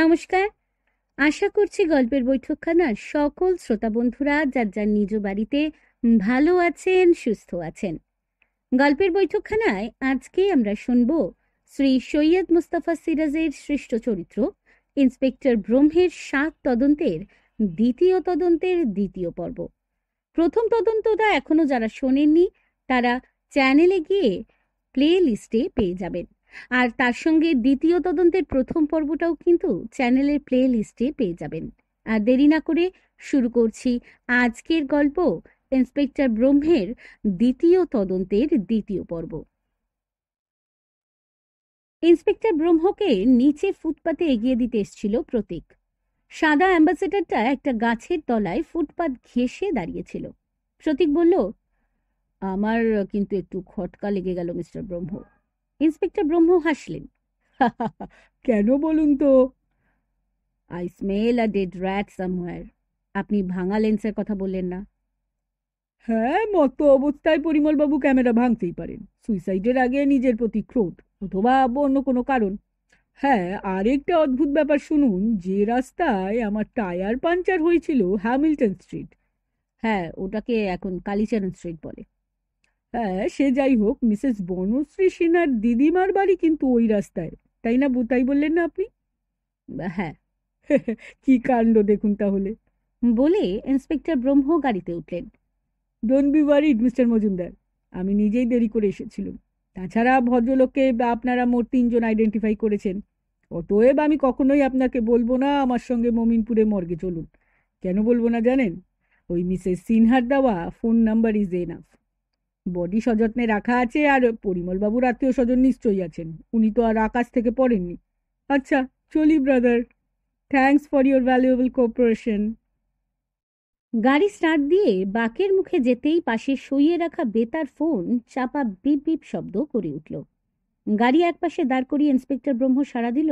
নমস্কার আশা করছি গল্পের বৈঠকখানার সকল শ্রোতা বন্ধুরা যার যার নিজ বাড়িতে ভালো আছেন সুস্থ আছেন গল্পের বৈঠকখানায় আজকে আমরা শুনব শ্রী সৈয়দ মুস্তাফা সিরাজের শ্রেষ্ঠ চরিত্র ইন্সপেক্টর ব্রহ্মের সাত তদন্তের দ্বিতীয় তদন্তের দ্বিতীয় পর্ব প্রথম তদন্তটা এখনও যারা শোনেননি তারা চ্যানেলে গিয়ে প্লে লিস্টে পেয়ে যাবেন আর তার সঙ্গে দ্বিতীয় তদন্তের প্রথম পর্বটাও কিন্তু চ্যানেলের প্লে লিস্টে পেয়ে যাবেন আর দেরি না করে শুরু করছি আজকের গল্প ইন্সপেক্টর ব্রহ্মের দ্বিতীয় তদন্তের দ্বিতীয় পর্ব ইন্সপেক্টর ব্রহ্মকে নিচে ফুটপাতে এগিয়ে দিতে এসেছিল প্রতীক সাদা অ্যাম্বাসেডারটা একটা গাছের তলায় ফুটপাত ঘেঁষে দাঁড়িয়েছিল প্রতীক বলল আমার কিন্তু একটু খটকা লেগে গেল মিস্টার ব্রহ্ম ইন্সপেক্টর ব্রহ্ম হাসলেন কেন বলুন তো I smell a dead rat somewhere আপনি ভাঙা লেন্সের কথা বললেন না হ্যাঁ মত অবস্থায় পরিমলবাবু ক্যামেরা ভাঙতেই পারেন সুইসাইডের আগে নিজের প্রতি ক্রোধ অথবা অন্য কোনো কারণ হ্যাঁ আরেকটা অদ্ভুত ব্যাপার শুনুন যে রাস্তায় আমার টায়ার পাঞ্চার হয়েছিল হ্যামিল্টন স্ট্রিট হ্যাঁ ওটাকে এখন কালীচরণ স্ট্রিট বলে হ্যাঁ সে যাই হোক মিসেস বনশ্রী সিনহার দিদিমার বাড়ি কিন্তু ওই রাস্তায় তাই না তাই বললেন না আপনি হ্যাঁ কি কাণ্ড দেখুন তাহলে বলে ইন্সপেক্টর ব্রহ্ম গাড়িতে উঠলেন don't be worried mister Majumdar আমি নিজেই দেরি করে এসেছিলাম তাছাড়া ভদ্রলোককে আপনারা মোট তিনজন আইডেন্টিফাই করেছেন অতএব আমি কখনোই আপনাকে বলবো না আমার সঙ্গে মমিনপুরে মর্গে চলুন কেন বলবো না জানেন ওই মিসেস সিনহার দেওয়া phone number is enough body সযত্নে রাখা আছে আর পরিমলবাবুর আত্মীয় স্বজন নিশ্চয়ই আছেন উনি তো আর আকাশ থেকে পড়েননি আচ্ছা চলি brother thanks for your valuable cooperation গাড়ি স্টার্ট দিয়ে বাকের মুখে যেতেই পাশে শুইয়ে রাখা বেতার ফোন চাপা বিপ বিপ শব্দ করে উঠল গাড়ি একপাশে দাঁড় করিয়ে ইন্সপেক্টর ব্রহ্ম সারা দিল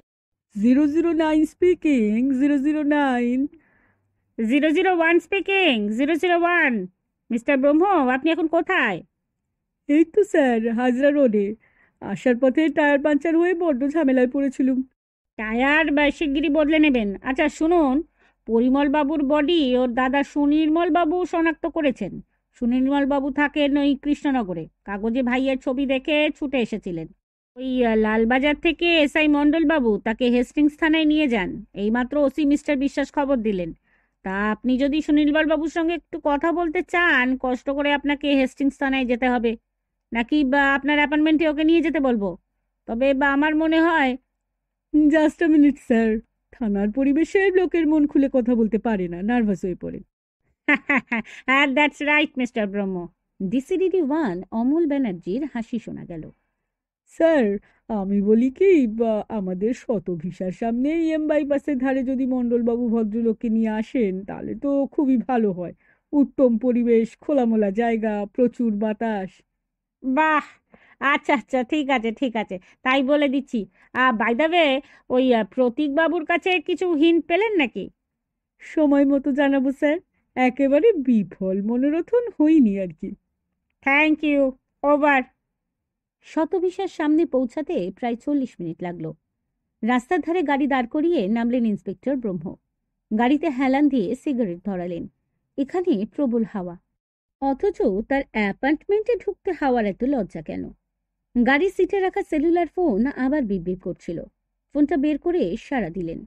zero zero nine speaking zero zero nine zero zero one speaking zero zero one mister Brahma আপনি এখন কোথায় এই তো স্যার হাজরা রোডে আসার পথে টায়ার পাঞ্চার হয়ে বড্ড ঝামেলায় পড়েছিলুম টায়ার বা শিগগিরি বদলে নেবেন আচ্ছা শুনুন পরিমলবাবুর বডি ওর দাদা সুনির্মলবাবু শনাক্ত করেছেন সুনির্মলবাবু থাকেন ওই কৃষ্ণনগরে কাগজে ভাইয়ের ছবি দেখে ছুটে এসেছিলেন ওই লালবাজার থেকে এসআই মণ্ডলবাবু তাকে হেস্টিংস থানায় নিয়ে যান এইমাত্র ওসি মিস্টার বিশ্বাস খবর দিলেন তা আপনি যদি সুনীলবাবুর সঙ্গে একটু কথা বলতে চান কষ্ট করে আপনাকে হেস্টিংস থানায় যেতে হবে নাকি বা আপনার অ্যাপার্টমেন্টে ওকে নিয়ে যেতে বলবো তবে বা আমার মনে হয় জাস্ট মিনিট স্যার থানার পরিবেশে লোকের মন খুলে কথা বলতে পারে না নার্ভাস হয়ে পড়ে আর দ্যাটস রাইট মিস্টার ব্রহ্ম ডিসিডিডি ওয়ান অমল ব্যানার্জির হাসি শোনা গেল স্যার আমি বলি কি আমাদের শত ভিসার সামনে ইএম বাইপাসের ধারে যদি মণ্ডলবাবু ভদ্রলোককে নিয়ে আসেন তাহলে তো খুবই ভালো হয় উত্তম পরিবেশ খোলামোলা জায়গা প্রচুর বাতাস বাহ আচ্ছা আচ্ছা ঠিক আছে ঠিক আছে তাই বলে দিচ্ছি বাই দ্য ওই প্রতীকবাবুর কাছে কিছু হিন্ট পেলেন নাকি সময় মতো জানাবো স্যার একেবারে বিফল মনোরথন হইনি আর কি থ্যাংক ইউ ওভার শতবিশার সামনে পৌঁছাতে প্রায় চল্লিশ মিনিট লাগলো রাস্তার ধারে গাড়ি দাঁড় করিয়ে নামলেন ইন্সপেক্টর ব্রহ্ম গাড়িতে হেলান দিয়ে সিগারেট ধরালেন এখানে প্রবল হাওয়া অথচ তার অ্যাপার্টমেন্টে ঢুকতে হাওয়ার এত লজ্জা কেন গাড়ির সিটে রাখা সেলুলার ফোন আবার বিপ করছিল ফোনটা বের করে সাড়া দিলেন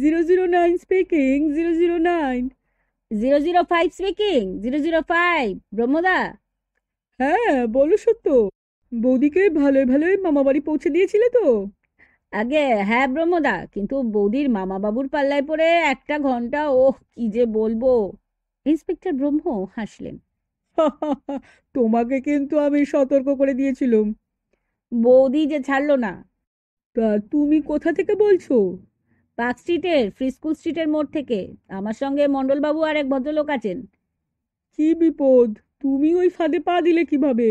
zero zero nine speaking zero zero nine zero zero five speaking zero zero five ব্রহ্মদা হ্যাঁ বলো সত্য বৌদিকে ভালোই ভালোই মামা বাড়ি পৌঁছে দিয়েছিলে তো আগে হ্যাঁ ব্রহ্মদা কিন্তু বৌদির মামা বাবুর পাল্লায় পড়ে একটা ঘন্টা ওহ কি যে বলবো ইন্সপেক্টর ব্রহ্ম হাসলেন তোমাকে কিন্তু আমি সতর্ক করে দিয়েছিলাম বৌদি যে ছাড়লো না তা তুমি কোথা থেকে বলছো পার্ক স্ট্রিটের ফ্রিস্কুল স্ট্রিটের মোড় থেকে আমার সঙ্গে মণ্ডলবাবু আর এক ভদ্রলোক আছেন কি বিপদ তুমি ওই ফাঁদে পা দিলে কিভাবে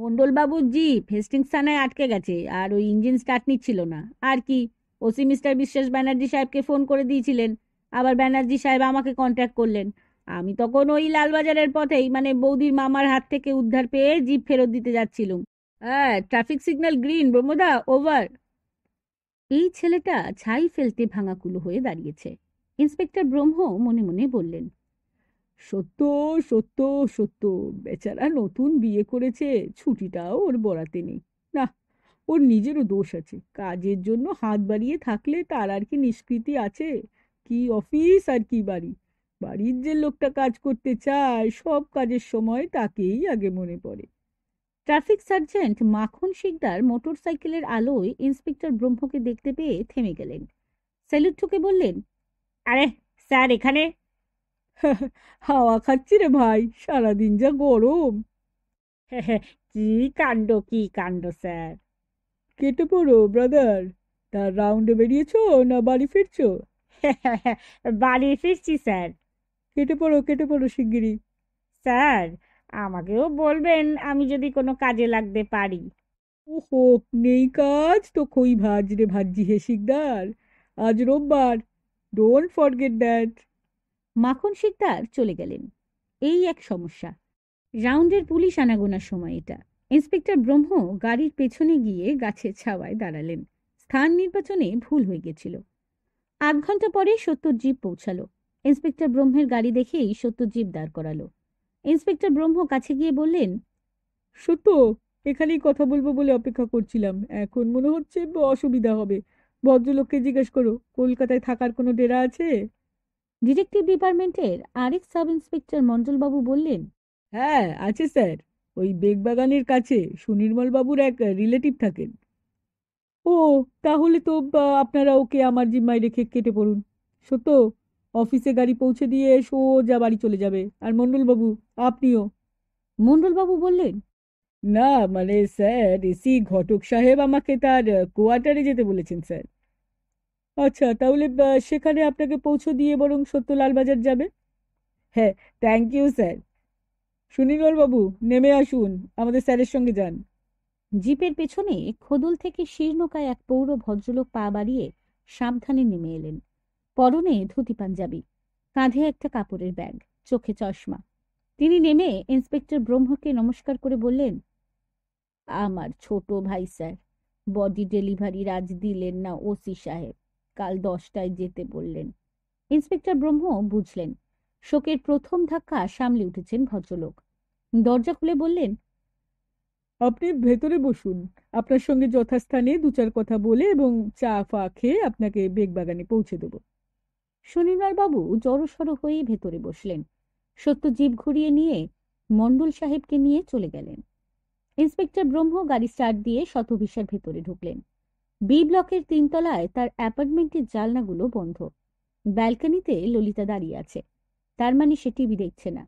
মণ্ডলবাবুর জিপ ফেস্টিং থানায় আটকে গেছে আর ওই ইঞ্জিন স্টার্ট নিচ্ছিল না আর কি ওসি মিস্টার বিশ্বাস ব্যানার্জি সাহেবকে ফোন করে দিয়েছিলেন আবার ব্যানার্জি সাহেব আমাকে কন্ট্যাক্ট করলেন আমি তখন ওই লালবাজারের পথেই মানে বৌদির মামার হাত থেকে উদ্ধার পেয়ে জিপ ফেরত দিতে যাচ্ছিলুম হ্যাঁ ট্রাফিক সিগন্যাল গ্রিন ব্রহ্মদা ওভার এই ছেলেটা ছাই ফেলতে ভাঙাকুলো হয়ে দাঁড়িয়েছে ইন্সপেক্টর ব্রহ্ম মনে মনে বললেন সত্য সত্য সত্য বেচারা নতুন বিয়ে করেছে ছুটিটাও ওর বড়াতে নেই না ওর নিজেরও দোষ আছে কাজের জন্য হাত বাড়িয়ে থাকলে তার আর কি নিষ্কৃতি আছে কি অফিস আর কি বাড়ি বাড়ির যে লোকটা কাজ করতে চায় সব কাজের সময় তাকেই আগে মনে পড়ে ট্রাফিক সার্জেন্ট মাখন শিকদার মোটর সাইকেলের আলোয় ইন্সপেক্টর ব্রহ্মকে দেখতে পেয়ে থেমে গেলেন স্যালুট ঠুকে বললেন আরে স্যার এখানে হাওয়া খাচ্ছি রে ভাই সারাদিন যা গরম কি কাণ্ড কি কাণ্ড স্যার কেটে পড়ো ব্রাদার তার রাউন্ডে বেরিয়েছো না বাড়ি ফিরছো বাড়ি ফিরছি স্যার কেটে পড়ো কেটে পড়ো শিগগিরই স্যার আমাকেও বলবেন আমি যদি কোনো কাজে লাগতে পারি ওহো নেই কাজ তো খই ভাজ রে ভাজি হে শিকদার আজ রোববার ডোন্ট ফরগেট দ্যাট মাখন শিকদার চলে গেলেন এই এক সমস্যা রাউন্ডের পুলিশ আনাগোনার সময় এটা ইন্সপেক্টর ব্রহ্ম গাড়ির পেছনে গিয়ে গাছের ছাওয়ায় দাঁড়ালেন স্থান নির্বাচনে ভুল হয়ে গেছিল আধ ঘন্টা পরে সত্যজিৎ পৌঁছালো ইন্সপেক্টর ব্রহ্মের গাড়ি দেখেই জীব দাঁড় করালো ইন্সপেক্টর ব্রহ্ম কাছে গিয়ে বললেন সত্য এখানেই কথা বলবো বলে অপেক্ষা করছিলাম এখন মনে হচ্ছে অসুবিধা হবে ভদ্রলোককে জিজ্ঞেস করো কলকাতায় থাকার কোনো ডেরা আছে ডিটেকটিভ ডিপার্টমেন্টের আরেক সাব ইন্সপেক্টর মন্ডলবাবু বললেন হ্যাঁ আছে স্যার ওই বেগবাগানের কাছে সুনির্মল বাবুর এক রিলেটিভ থাকেন ও তাহলে তো আপনারা ওকে আমার জিম্মায় রেখে কেটে পড়ুন সত্য অফিসে গাড়ি পৌঁছে দিয়ে সোজা বাড়ি চলে যাবে আর মণ্ডলবাবু আপনিও মণ্ডলবাবু বললেন না মানে স্যার এসি ঘটক সাহেব আমাকে তার কোয়ার্টারে যেতে বলেছেন স্যার আচ্ছা তাহলে সেখানে আপনাকে পৌঁছে দিয়ে বরং সত্য লালবাজার যাবে হ্যাঁ থ্যাংক ইউ স্যার সুনীলবাবু নেমে আসুন আমাদের স্যারের সঙ্গে যান জিপের পেছনে খোদল থেকে শীর্ণকায় এক পৌর ভদ্রলোক পা বাড়িয়ে সাবধানে নেমে এলেন পরনে ধুতি পাঞ্জাবি কাঁধে একটা কাপড়ের ব্যাগ চোখে চশমা তিনি নেমে ইন্সপেক্টর ব্রহ্মকে নমস্কার করে বললেন আমার ছোট ভাই স্যার বডি ডেলিভারি রাজ দিলেন না ওসি সাহেব কাল দশটায় যেতে বললেন ইন্সপেক্টর ব্রহ্ম বুঝলেন শোকের প্রথম ধাক্কা সামলে উঠেছেন ভদ্রলোক দরজা খুলে বললেন আপনি ভেতরে বসুন আপনার সঙ্গে যথাস্থানে দু চার কথা বলে এবং চা ফা খেয়ে আপনাকে বেগবাগানে পৌঁছে দেবো বাবু জড়সড় হয়ে ভেতরে বসলেন সত্য জীব ঘুরিয়ে নিয়ে মন্ডল সাহেবকে নিয়ে চলে গেলেন ইন্সপেক্টর ব্রহ্ম গাড়ি স্টার্ট দিয়ে শতভিসার ভেতরে ঢুকলেন বি ব্লকের তিনতলায় তার অ্যাপার্টমেন্টের জালনাগুলো বন্ধ ব্যালকানিতে ললিতা দাঁড়িয়ে আছে তার মানে সে টিভি দেখছে না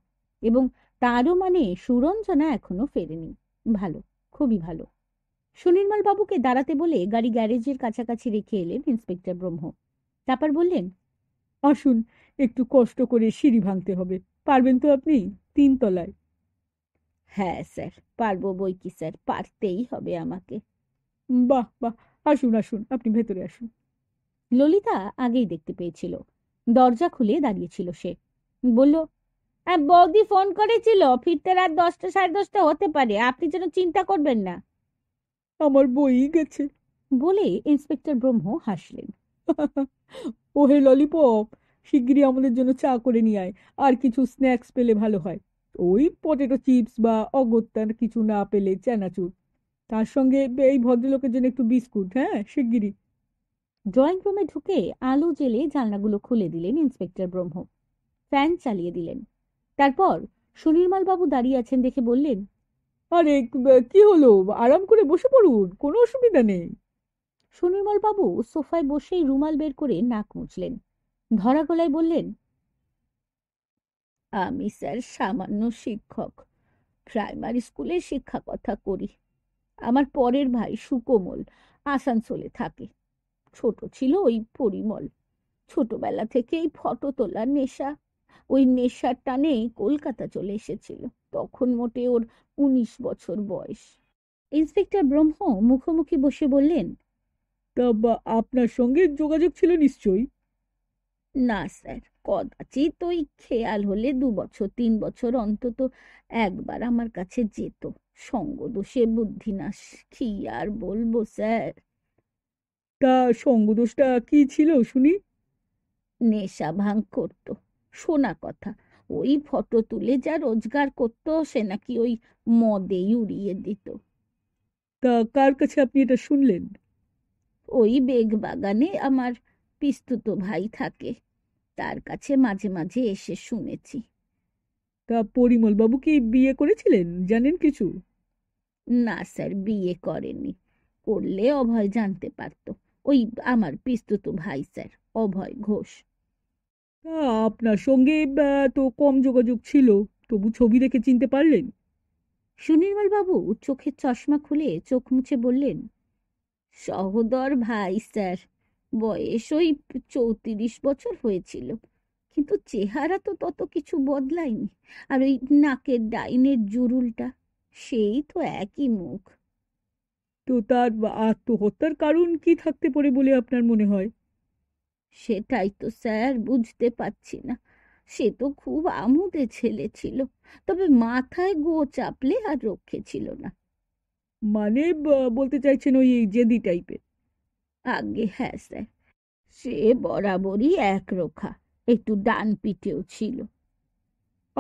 এবং তারও মানে সুরঞ্জনা এখনো ফেরেনি ভালো খুবই ভালো সুনির্মল বাবুকে দাঁড়াতে বলে গাড়ি গ্যারেজের কাছাকাছি রেখে এলেন ইন্সপেক্টর ব্রহ্ম তারপর বললেন আসুন একটু কষ্ট করে সিঁড়ি ভাঙতে হবে পারবেন তো আপনি তিন তলায় হ্যাঁ স্যার পারবো বই কি স্যার পারতেই হবে আমাকে বাহ বাহ আসুন আসুন আপনি ভেতরে আসুন ললিতা আগেই দেখতে পেয়েছিল দরজা খুলে দাঁড়িয়েছিল সে বলল হ্যাঁ বৌদি ফোন করেছিল ফিরতে রাত দশটা সাড়ে দশটা হতে পারে আপনি যেন চিন্তা করবেন না আমার বই গেছে বলে ইন্সপেক্টর ব্রহ্ম হাসলেন ওহে ললিপপ শিগগিরই আমাদের জন্য চা করে নিয়ে আয় আর কিছু স্ন্যাক্স পেলে ভালো হয় ওই পটেটো চিপস বা অগত্যার কিছু না পেলে চ্যানাচুর তার সঙ্গে এই ভদ্রলোকের জন্য একটু বিস্কুট হ্যাঁ শিগগিরই ড্রয়িং রুমে ঢুকে আলো জেলে জানলাগুলো খুলে দিলেন ইন্সপেক্টর ব্রহ্ম ফ্যান চালিয়ে দিলেন তারপর সুনির্মাল বাবু দাঁড়িয়ে আছেন দেখে বললেন আরে কি হলো আরাম করে বসে পড়ুন কোনো অসুবিধা নেই সুনির্মলবাবু সোফায় বসেই রুমাল বের করে নাক মুছলেন ধরা গলায় বললেন আমি স্যার সামান্য শিক্ষক প্রাইমারি স্কুলে শিক্ষা কথা করি আমার পরের ভাই সুকোমল আসানসোলে থাকে ছোট ছিল ওই পরিমল ছোটবেলা থেকেই ফটো তোলার নেশা ওই নেশার টানে কলকাতা চলে এসেছিল তখন মোটে ওর উনিশ বছর বয়স ইন্সপেক্টর ব্রহ্ম মুখোমুখি বসে বললেন তা আপনার সঙ্গে যোগাযোগ ছিল নিশ্চয়ই না স্যার কদাচিৎ ওই খেয়াল হলে দু বছর তিন বছর অন্তত একবার আমার কাছে যেত সঙ্গ দোষে বুদ্ধিনাশ কি আর বলবো স্যার তা সঙ্গ দোষটা কি ছিল শুনি নেশা ভাঙ করতো শোনা কথা ওই ফটো তুলে যা রোজগার করতো সে নাকি ওই মদে উড়িয়ে দিত তা কার কাছে আপনি এটা শুনলেন ওই বেগবাগানে আমার পিস্তুত ভাই থাকে তার কাছে মাঝে মাঝে এসে শুনেছি তা পরিমলবাবু কি বিয়ে করেছিলেন জানেন কিছু না স্যার বিয়ে করেনি করলে অভয় জানতে পারত ওই আমার পিস্তুত ভাই স্যার অভয় ঘোষ আপনার সঙ্গে তো কম যোগাযোগ ছিল তবু ছবি দেখে চিনতে পারলেন সুনির্মল বাবু চোখের চশমা খুলে চোখ মুছে বললেন সহদর ভাই স্যার বয়স ওই চৌত্রিশ বছর হয়েছিল কিন্তু চেহারা তো তত কিছু বদলায়নি আর ওই নাকের ডাইনের জুরুলটা সেই তো একই মুখ তো তার আত্মহত্যার কারণ কি থাকতে পারে বলে আপনার মনে হয় সেটাই তো স্যার বুঝতে পারছি না সে তো খুব আমুদে ছেলে ছিল তবে মাথায় গো চাপলে আর রক্ষে ছিল না মানে বলতে চাইছেন ওই জেদি টাইপের আগে হ্যাঁ স্যার সে বরাবরই একরোখা একটু ডান পিঠেও ছিল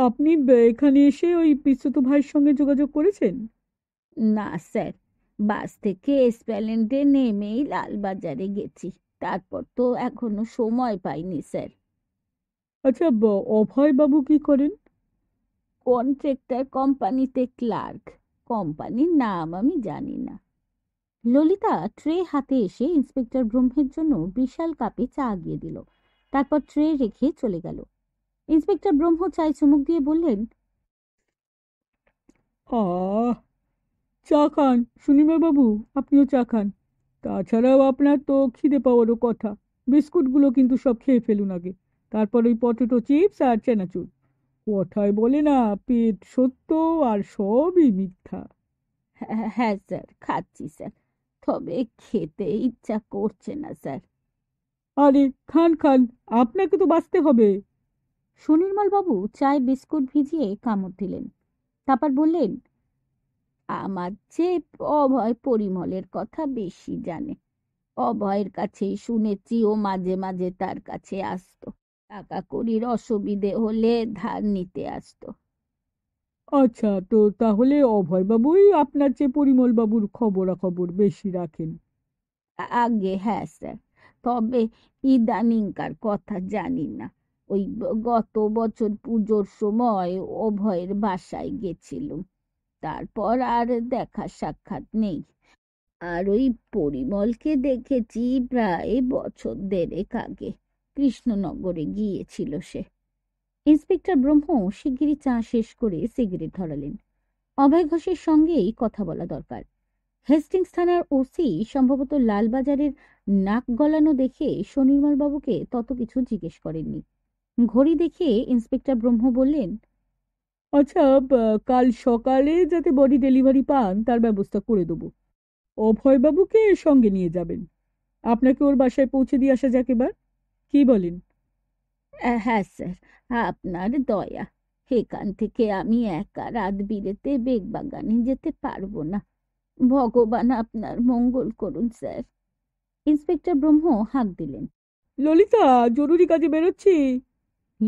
আপনি এখানে এসে ওই পিস্তুত ভাইয়ের সঙ্গে যোগাযোগ করেছেন না স্যার বাস থেকে স্প্যালেন্টে নেমেই লালবাজারে গেছি তারপর তো এখনো সময় পাইনি স্যার আচ্ছা অভয়বাবু কি করেন কন্ট্রাক্টর কোম্পানিতে ক্লার্ক কোম্পানির নাম আমি জানি না ললিতা ট্রে হাতে এসে ইন্সপেক্টর ব্রহ্মের জন্য বিশাল কাপে চা আগিয়ে দিল তারপর ট্রে রেখে চলে গেল ইন্সপেক্টর ব্রহ্ম চায় চুমুক দিয়ে বললেন চা খান বাবু আপনিও চা খান তাছাড়াও আপনার তো খিদে পাওয়ারও কথা বিস্কুটগুলো কিন্তু সব খেয়ে ফেলুন আগে তারপর ওই পটেটো চিপস আর চেনাচুর কথায় বলে না পেট সত্য আর সবই মিথ্যা হ্যাঁ, হ্যাঁ স্যার খাচ্ছি স্যার তবে খেতে ইচ্ছা করছে না স্যার আরে খান খান আপনাকে তো বাঁচতে হবে সুনির্মল বাবু চায় বিস্কুট ভিজিয়ে কামড় দিলেন তারপর বললেন আমার যে অভয় পরিমলের কথা বেশি জানে অভয়ের কাছেই শুনেছি ও মাঝে মাঝে তার কাছে আসতো টাকা কড়ির অসুবিধে হলে ধার নিতে আসতো আচ্ছা তো তাহলে অভয়বাবুই আপনার চেয়ে পরিমলবাবুর খবরাখবর বেশি রাখেন আগে হ্যাঁ স্যার তবে ইদানিংকার কথা জানি না ওই গত বছর পুজোর সময় অভয়ের বাসায় গেছিলুম তারপর আর দেখা সাক্ষাৎ নেই আর ওই পরিমলকে দেখেছি প্রায় বছর দেড়েক আগে কৃষ্ণনগরে গিয়েছিল সে ইন্সপেক্টর ব্রহ্ম শিগগিরই চা শেষ করে সিগারেট ধরালেন অভয় ঘোষের সঙ্গেই কথা বলা দরকার হেস্টিংস থানার ওসি সম্ভবত লালবাজারের নাক গলানো দেখে বাবুকে তত কিছু জিজ্ঞেস করেননি ঘড়ি দেখে ইন্সপেক্টর ব্রহ্ম বললেন আচ্ছা কাল সকালে যাতে বডি ডেলিভারি পান তার ব্যবস্থা করে দেব অভয়বাবুকে সঙ্গে নিয়ে যাবেন আপনাকে ওর বাসায় পৌঁছে দিয়ে আসা যাক এবার কি বলেন হ্যাঁ স্যার আপনার দয়া এখান থেকে আমি একা রাত বিরেতে বেগবাগানে যেতে পারবো না ভগবান আপনার মঙ্গল করুন স্যার ইন্সপেক্টর ব্রহ্ম হাঁক দিলেন ললিতা জরুরি কাজে বেরোচ্ছি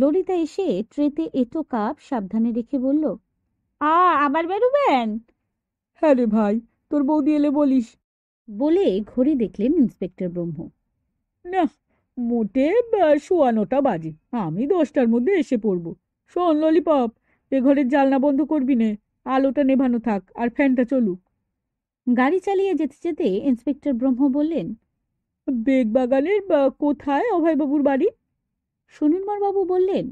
ললিতা এসে ট্রেতে এটো কাপ সাবধানে রেখে বলল আ আবার বেরোবেন হ্যাঁ রে ভাই তোর বৌদি এলে বলিস বলে ঘড়ি দেখলেন ইন্সপেক্টর ব্রহ্ম না মোটে শোয়ানোটা বাজে আমি দশটার মধ্যে এসে পড়ব শোন ললিপপ এ ঘরের জালনা বন্ধ করবি নে আলোটা নেভানো থাক আর ফ্যানটা চলুক গাড়ি চালিয়ে যেতে যেতে ইন্সপেক্টর ব্রহ্ম বললেন বেগবাগানের কোথায় অভয়বাবুর বাড়ি সুনির্মলবাবু বললেন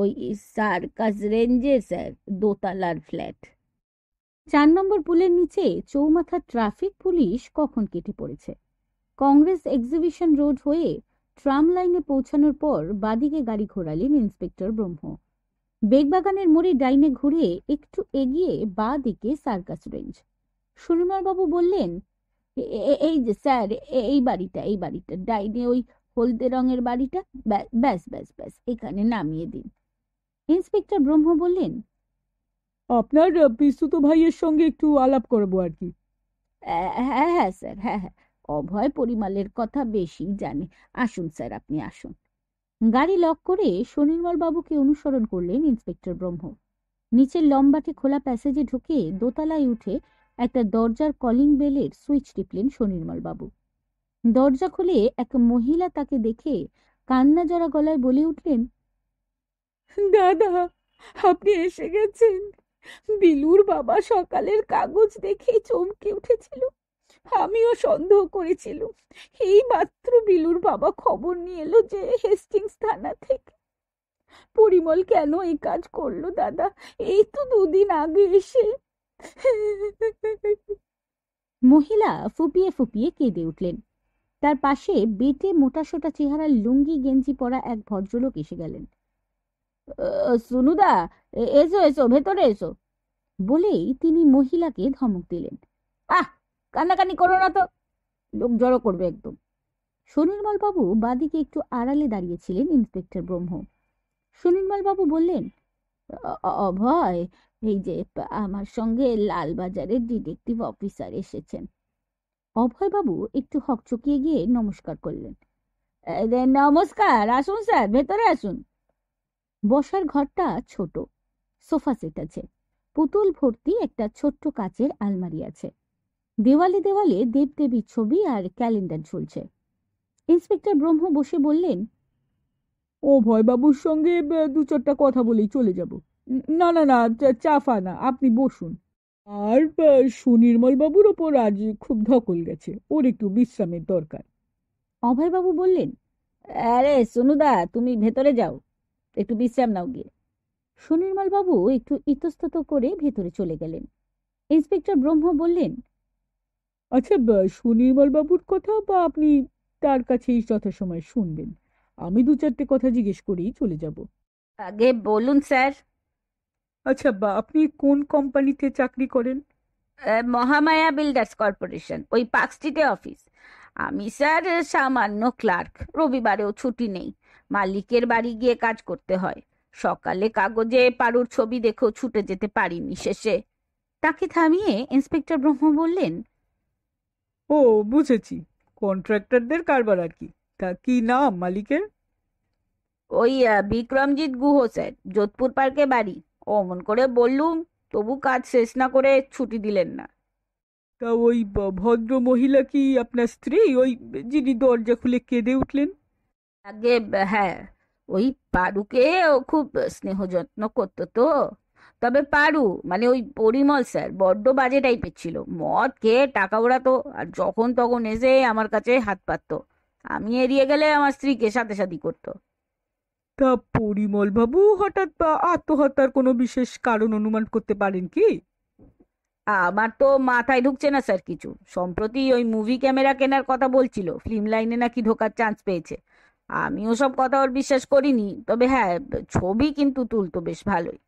ওই সার্কাস রেঞ্জে স্যার দোতলার ফ্ল্যাট চার নম্বর পুলের নিচে চৌমাথা ট্রাফিক পুলিশ কখন কেটে পড়েছে কংগ্রেস এক্সিবিশন রোড হয়ে ট্রাম লাইনে পৌঁছানোর পর বাদিকে গাড়ি ঘোরালেন ইন্সপেক্টর ব্রহ্ম বেগবাগানের মোড়ে ডাইনে ঘুরে একটু এগিয়ে বা দিকে সার্কাস রেঞ্জ বাবু বললেন এই যে স্যার এই বাড়িটা এই বাড়িটা ডাইনে ওই হলদে রঙের বাড়িটা ব্যাস ব্যাস ব্যাস এখানে নামিয়ে দিন ইন্সপেক্টর ব্রহ্ম বললেন আপনার বিস্তুত ভাইয়ের সঙ্গে একটু আলাপ করবো আর কি হ্যাঁ হ্যাঁ স্যার হ্যাঁ হ্যাঁ অভয় পরিমালের কথা বেশি জানে আসুন স্যার আপনি আসুন গাড়ি লক করে বাবুকে অনুসরণ করলেন ইন্সপেক্টর ব্রহ্ম নিচের লম্বাটে খোলা প্যাসেজে ঢুকে দোতলায় উঠে একটা দরজার কলিং বেলের সুইচ টিপলেন বাবু দরজা খুলে এক মহিলা তাকে দেখে কান্না জড়া গলায় বলে উঠলেন দাদা আপনি এসে গেছেন বিলুর বাবা সকালের কাগজ দেখে চমকে উঠেছিল আমিও সন্দেহ করেছিল এই মাত্র বিলুর বাবা খবর নিয়ে এলো যে হেস্টিংস থানা থেকে পরিমল কেন এই কাজ করলো দাদা এই তো দুদিন আগে এসে মহিলা ফুপিয়ে ফুপিয়ে কেঁদে উঠলেন তার পাশে বেটে মোটা সোটা চেহারার লুঙ্গি গেঞ্জি পরা এক ভদ্রলোক এসে গেলেন সুনুদা এসো এসো ভেতরে এসো বলেই তিনি মহিলাকে ধমক দিলেন আহ কান্নাকানি করো না তো লোক জড়ো করবে একদম বাবু বাদিকে একটু আড়ালে দাঁড়িয়েছিলেন ইন্সপেক্টর ব্রহ্ম বাবু বললেন অভয় এই যে আমার সঙ্গে লালবাজারের ডিটেকটিভ অফিসার এসেছেন অভয়বাবু একটু হকচকিয়ে গিয়ে নমস্কার করলেন নমস্কার আসুন স্যার ভেতরে আসুন বসার ঘরটা ছোট সোফা সেট আছে পুতুল ভর্তি একটা ছোট্ট কাচের আলমারি আছে দেওয়ালে দেওয়ালে দেবদেবীর ছবি আর ক্যালেন্ডার ঝুলছে ইন্সপেক্টর ব্রহ্ম বসে বললেন ও ভয়বাবুর সঙ্গে দু চারটা কথা বলেই চলে যাব না না না চাফা না আপনি বসুন আর সুনির্মল বাবুর ওপর আজ খুব ধকল গেছে ওর একটু বিশ্রামের দরকার অভয়বাবু বললেন আরে সনুদা তুমি ভেতরে যাও একটু বিশ্রাম নাও গিয়ে সুনির্মল বাবু একটু ইতস্তত করে ভেতরে চলে গেলেন ইন্সপেক্টর ব্রহ্ম বললেন আচ্ছা সুনির্মলবাবুর কথা বা আপনি তার কাছেই যথাসময় শুনবেন আমি দু চারটে কথা জিজ্ঞেস করেই চলে যাব আগে বলুন স্যার আচ্ছা বা আপনি কোন কোম্পানিতে চাকরি করেন মহামায়া বিল্ডার্স কর্পোরেশন ওই পার্ক স্ট্রিটে অফিস আমি স্যার সামান্য ক্লার্ক রবিবারেও ছুটি নেই মালিকের বাড়ি গিয়ে কাজ করতে হয় সকালে কাগজে পারুর ছবি দেখেও ছুটে যেতে পারিনি শেষে তাকে থামিয়ে ইন্সপেক্টর ব্রহ্ম বললেন ও বুঝেছি কন্ট্রাক্টরদের কারবার আর কি তা কি নাম মালিকের ওই বিক্রমজিৎ গুহ স্যার যোধপুর পার্কে বাড়ি অমন করে বললুম তবু কাজ শেষ না করে ছুটি দিলেন না তা ওই ভদ্র মহিলা কি আপনার স্ত্রী ওই যিনি দরজা খুলে কেঁদে উঠলেন আগে হ্যাঁ ওই পারুকে ও খুব স্নেহ যত্ন করতো তো তবে পারু মানে ওই পরিমল স্যার বড্ড বাজে টাইপের ছিল মদ খেয়ে টাকা ওড়াতো আর যখন তখন এসে আমার কাছে হাত পাত আমি এড়িয়ে গেলে আমার স্ত্রীকে সাথে সাথে করতো তা পরিমল বাবু হঠাৎ বা আত্মহত্যার কোনো বিশেষ কারণ অনুমান করতে পারেন কি আমার তো মাথায় ঢুকছে না স্যার কিছু সম্প্রতি ওই মুভি ক্যামেরা কেনার কথা বলছিল ফিল্ম লাইনে নাকি ঢোকার চান্স পেয়েছে আমি ওসব কথা ওর বিশ্বাস করিনি তবে হ্যাঁ ছবি কিন্তু তুলতো বেশ ভালোই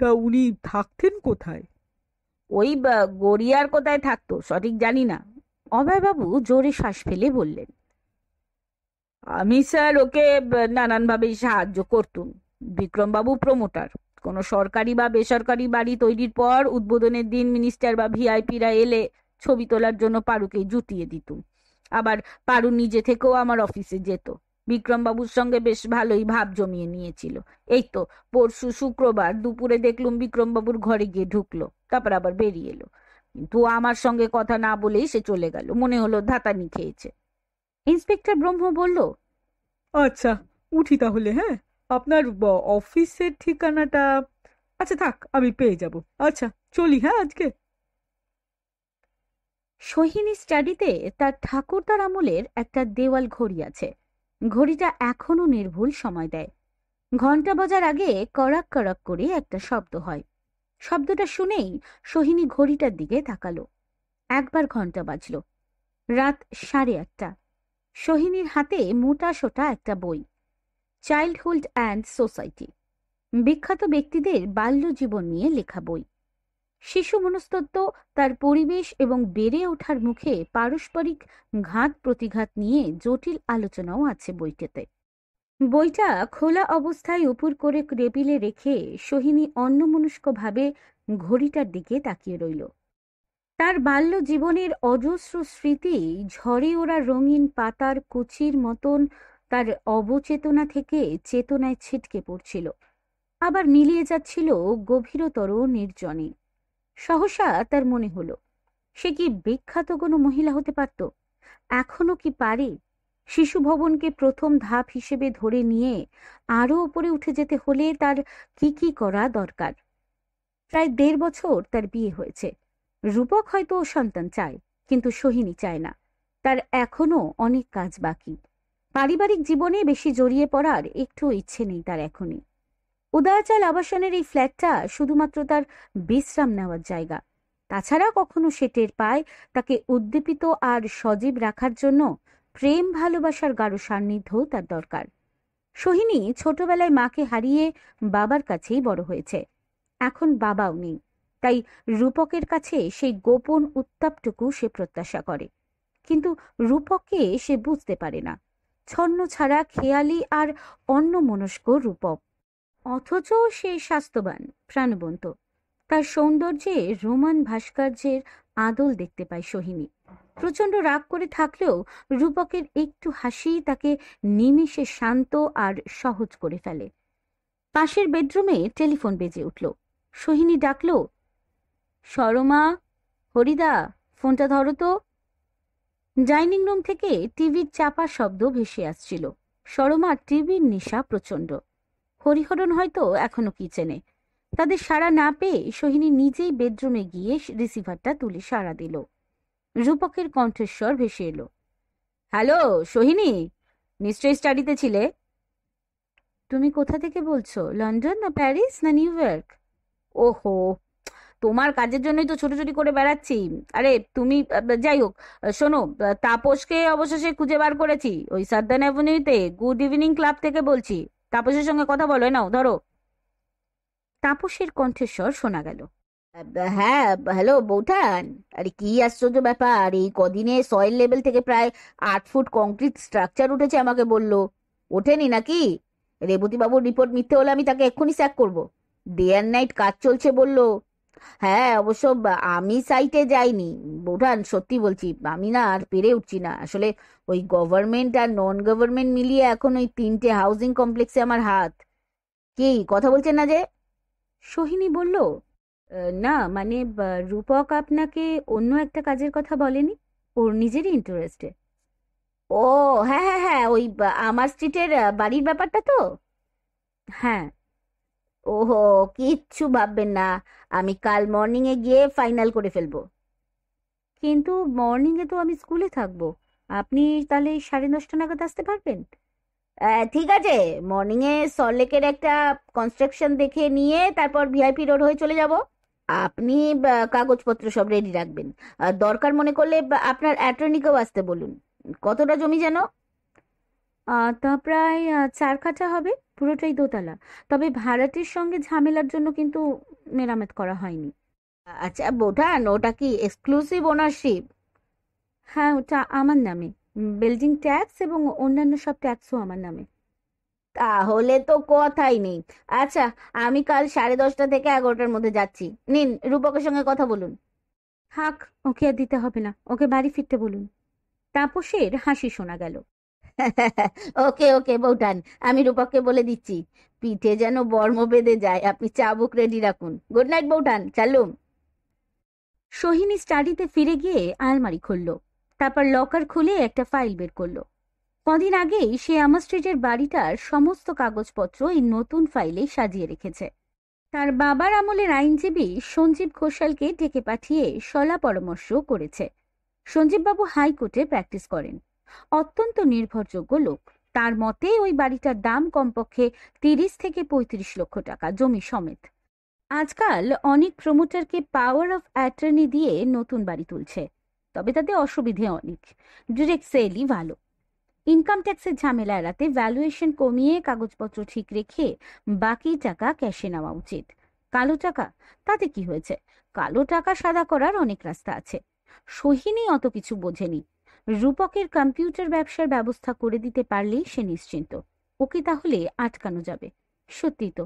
তা উনি থাকতেন কোথায় ওই গড়িয়ার কোথায় থাকতো সঠিক জানি না অভয়বাবু জোরে শ্বাস ফেলে বললেন আমি স্যার ওকে নানানভাবেই নানানভাবে সাহায্য করতুম বিক্রমবাবু প্রমোটার কোনো সরকারি বা বেসরকারি বাড়ি তৈরির পর উদ্বোধনের দিন মিনিস্টার বা ভিআইপিরা এলে ছবি তোলার জন্য পারুকে জুটিয়ে দিত আবার পারু নিজে থেকেও আমার অফিসে যেত বিক্রমবাবুর সঙ্গে বেশ ভালোই ভাব জমিয়ে নিয়েছিল এই তো পরশু শুক্রবার দুপুরে দেখলুম বিক্রমবাবুর ঘরে গিয়ে ঢুকলো তারপর আবার বেরিয়ে এলো কিন্তু আমার সঙ্গে কথা না বলেই সে চলে গেল মনে হলো ধাতানি খেয়েছে ইন্সপেক্টর ব্রহ্ম বলল আচ্ছা উঠি তাহলে হ্যাঁ আপনার অফিসের ঠিকানাটা আচ্ছা থাক আমি পেয়ে যাব আচ্ছা চলি হ্যাঁ আজকে সোহিনী স্টাডিতে তার ঠাকুরদার আমলের একটা দেওয়াল ঘড়ি আছে ঘড়িটা এখনও নির্ভুল সময় দেয় ঘন্টা বাজার আগে কড়াক কড়াক করে একটা শব্দ হয় শব্দটা শুনেই সোহিনী ঘড়িটার দিকে তাকালো একবার ঘন্টা বাজল রাত সাড়ে আটটা সোহিনীর হাতে মোটা সোটা একটা বই চাইল্ডহুড অ্যান্ড সোসাইটি বিখ্যাত ব্যক্তিদের বাল্য জীবন নিয়ে লেখা বই শিশু মনস্তত্ব তার পরিবেশ এবং বেড়ে ওঠার মুখে পারস্পরিক ঘাত প্রতিঘাত নিয়ে জটিল আলোচনাও আছে বইটিতে বইটা খোলা অবস্থায় উপর করে টেবিলে রেখে সোহিনী অন্যমনস্কভাবে ঘড়িটার দিকে তাকিয়ে রইল তার বাল্য জীবনের অজস্র স্মৃতি ঝড়ে ওরা রঙিন পাতার কুচির মতন তার অবচেতনা থেকে চেতনায় ছিটকে পড়ছিল আবার মিলিয়ে যাচ্ছিল গভীরতর নির্জনে সহসা তার মনে হলো সে কি বিখ্যাত কোনো মহিলা হতে পারত এখনো কি পারে শিশু ভবনকে প্রথম ধাপ হিসেবে ধরে নিয়ে আরও উপরে উঠে যেতে হলে তার কি কি করা দরকার প্রায় দেড় বছর তার বিয়ে হয়েছে রূপক হয়তো সন্তান চায় কিন্তু সোহিনী চায় না তার এখনো অনেক কাজ বাকি পারিবারিক জীবনে বেশি জড়িয়ে পড়ার একটু ইচ্ছে নেই তার এখনই উদয়াচল আবাসনের এই ফ্ল্যাটটা শুধুমাত্র তার বিশ্রাম নেওয়ার জায়গা তাছাড়া কখনো সে টের পায় তাকে উদ্দীপিত আর সজীব রাখার জন্য প্রেম ভালোবাসার গাঢ় সান্নিধ্যও তার দরকার সোহিনী ছোটবেলায় মাকে হারিয়ে বাবার কাছেই বড় হয়েছে এখন বাবাও নেই তাই রূপকের কাছে সেই গোপন উত্তাপটুকু সে প্রত্যাশা করে কিন্তু রূপককে সে বুঝতে পারে না ছন্ন ছাড়া খেয়ালি আর অন্য মনস্ক রূপক অথচ সে স্বাস্থ্যবান প্রাণবন্ত তার সৌন্দর্যে রোমান ভাস্কর্যের আদল দেখতে পায় সোহিনী প্রচণ্ড রাগ করে থাকলেও রূপকের একটু হাসি তাকে নিমেষে শান্ত আর সহজ করে ফেলে পাশের বেডরুমে টেলিফোন বেজে উঠল সোহিনী ডাকল সরমা হরিদা ফোনটা ধরো তো ডাইনিং রুম থেকে টিভির চাপা শব্দ ভেসে আসছিল সরমা টিভির নেশা প্রচণ্ড হরিহরণ হয়তো এখনো কিচেনে তাদের সাড়া না পেয়ে সোহিনী নিজেই বেডরুমে গিয়ে রিসিভারটা তুলে সাড়া দিল রূপকের কণ্ঠস্বর ভেসে এলো হ্যালো সোহিনী নিশ্চয়ই স্টাডিতে ছিলে তুমি কোথা থেকে বলছো লন্ডন না প্যারিস না নিউ ইয়র্ক ওহো তোমার কাজের জন্যই তো ছোট ছোটি করে বেড়াচ্ছি আরে তুমি যাই হোক শোনো তাপসকে অবশেষে খুঁজে বার করেছি ওই সাদ্দান অ্যাভিনিউতে গুড ইভিনিং ক্লাব থেকে বলছি তাপসের সঙ্গে কথা বলো নাও ধরো তাপসের কণ্ঠস্বর শোনা গেল হ্যাঁ হ্যালো বৌঠান আরে কি আশ্চর্য ব্যাপার এই কদিনে সয়েল লেভেল থেকে প্রায় আট ফুট কংক্রিট স্ট্রাকচার উঠেছে আমাকে বলল ওঠেনি নাকি রেবতী বাবুর রিপোর্ট মিথ্যে হলে আমি তাকে এক্ষুনি স্যাক করবো ডে অ্যান্ড নাইট কাজ চলছে বললো হ্যাঁ অবশ্য আমি সাইটে যাইনি বোধান সত্যি বলছি আমি না আর পেরে উঠছি না আসলে ওই গভর্নমেন্ট আর নন গভর্নমেন্ট মিলিয়ে এখন ওই তিনটে হাউজিং কমপ্লেক্সে আমার হাত কি কথা বলছেন না যে সোহিনী বলল না মানে রূপক আপনাকে অন্য একটা কাজের কথা বলেনি ওর নিজেরই ইন্টারেস্টে ও হ্যাঁ হ্যাঁ হ্যাঁ ওই আমার স্ট্রিটের বাড়ির ব্যাপারটা তো হ্যাঁ ওহো কিচ্ছু ভাববেন না আমি কাল মর্নিংয়ে গিয়ে ফাইনাল করে ফেলব কিন্তু মর্নিংয়ে তো আমি স্কুলে থাকবো আপনি তাহলে সাড়ে দশটা নাগাদ আসতে পারবেন ঠিক আছে মর্নিংয়ে সল্টলেকের একটা কনস্ট্রাকশন দেখে নিয়ে তারপর ভিআইপি রোড হয়ে চলে যাব আপনি কাগজপত্র সব রেডি রাখবেন দরকার মনে করলে আপনার অ্যাটর্নিকেও আসতে বলুন কতটা জমি যেন তা প্রায় চার কাঠা হবে পুরোটাই দোতলা তবে ভাড়াটির সঙ্গে ঝামেলার জন্য কিন্তু মেরামত করা হয়নি আচ্ছা বোঠান ওটা কি এক্সক্লুসিভ ওনারশিপ হ্যাঁ ওটা আমার নামে বিল্ডিং ট্যাক্স এবং অন্যান্য সব ট্যাক্সও আমার নামে তাহলে তো কথাই নেই আচ্ছা আমি কাল সাড়ে দশটা থেকে এগারোটার মধ্যে যাচ্ছি নিন রূপকের সঙ্গে কথা বলুন হাক ওকে আর দিতে হবে না ওকে বাড়ি ফিরতে বলুন তাপসের হাসি শোনা গেল ওকে ওকে বৌঠান আমি রূপককে বলে দিচ্ছি পিঠে যেন বর্ম বেঁধে যায় আপনি চাবুক রেডি রাখুন গুড নাইট বৌঠান চালুম সোহিনী স্টাডিতে ফিরে গিয়ে আলমারি খুলল তারপর লকার খুলে একটা ফাইল বের করলো কদিন আগেই সে স্ট্রিটের বাড়িটার সমস্ত কাগজপত্র এই নতুন ফাইলে সাজিয়ে রেখেছে তার বাবার আমলের আইনজীবী সঞ্জীব ঘোষালকে ডেকে পাঠিয়ে সলা পরামর্শ করেছে সঞ্জীববাবু হাইকোর্টে প্র্যাকটিস করেন অত্যন্ত নির্ভরযোগ্য লোক তার মতে ওই বাড়িটার দাম কমপক্ষে তিরিশ থেকে পঁয়ত্রিশ লক্ষ টাকা জমি সমেত আজকাল অনেক প্রমোটারকে পাওয়ার অফ অ্যাটর্নি দিয়ে নতুন বাড়ি তুলছে তবে তাতে অসুবিধে অনেক ডিরেক্ট সেলই ভালো ইনকাম ট্যাক্সের ঝামেলা এড়াতে ভ্যালুয়েশন কমিয়ে কাগজপত্র ঠিক রেখে বাকি টাকা ক্যাশে নেওয়া উচিত কালো টাকা তাতে কি হয়েছে কালো টাকা সাদা করার অনেক রাস্তা আছে সহিনী অত কিছু বোঝেনি রূপকের কম্পিউটার ব্যবসার ব্যবস্থা করে দিতে পারলেই সে নিশ্চিন্ত ওকে তাহলে আটকানো যাবে সত্যি তো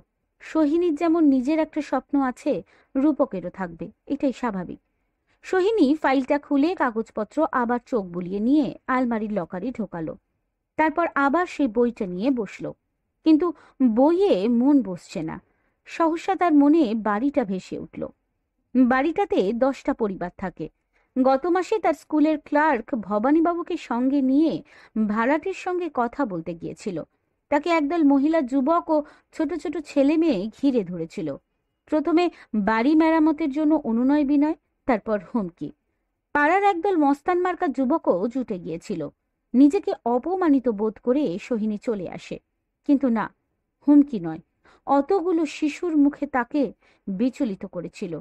সোহিনীর যেমন নিজের একটা স্বপ্ন আছে রূপকেরও থাকবে এটাই স্বাভাবিক সোহিনী ফাইলটা খুলে কাগজপত্র আবার চোখ বুলিয়ে নিয়ে আলমারির লকারে ঢোকালো তারপর আবার সেই বইটা নিয়ে বসল কিন্তু বইয়ে মন বসছে না সহসা তার মনে বাড়িটা ভেসে উঠল বাড়িটাতে দশটা পরিবার থাকে গত মাসে তার স্কুলের ক্লার্ক ভবানীবাবুকে সঙ্গে নিয়ে ভাড়াটির সঙ্গে কথা বলতে গিয়েছিল তাকে একদল মহিলা যুবক ও ছোট ছোট ছেলে মেয়ে ঘিরে ধরেছিল প্রথমে বাড়ি মেরামতের জন্য অনুনয় বিনয় তারপর হুমকি পাড়ার একদল মস্তান মার্কা যুবকও জুটে গিয়েছিল নিজেকে অপমানিত বোধ করে সোহিনী চলে আসে কিন্তু না হুমকি নয় অতগুলো শিশুর মুখে তাকে বিচলিত করেছিল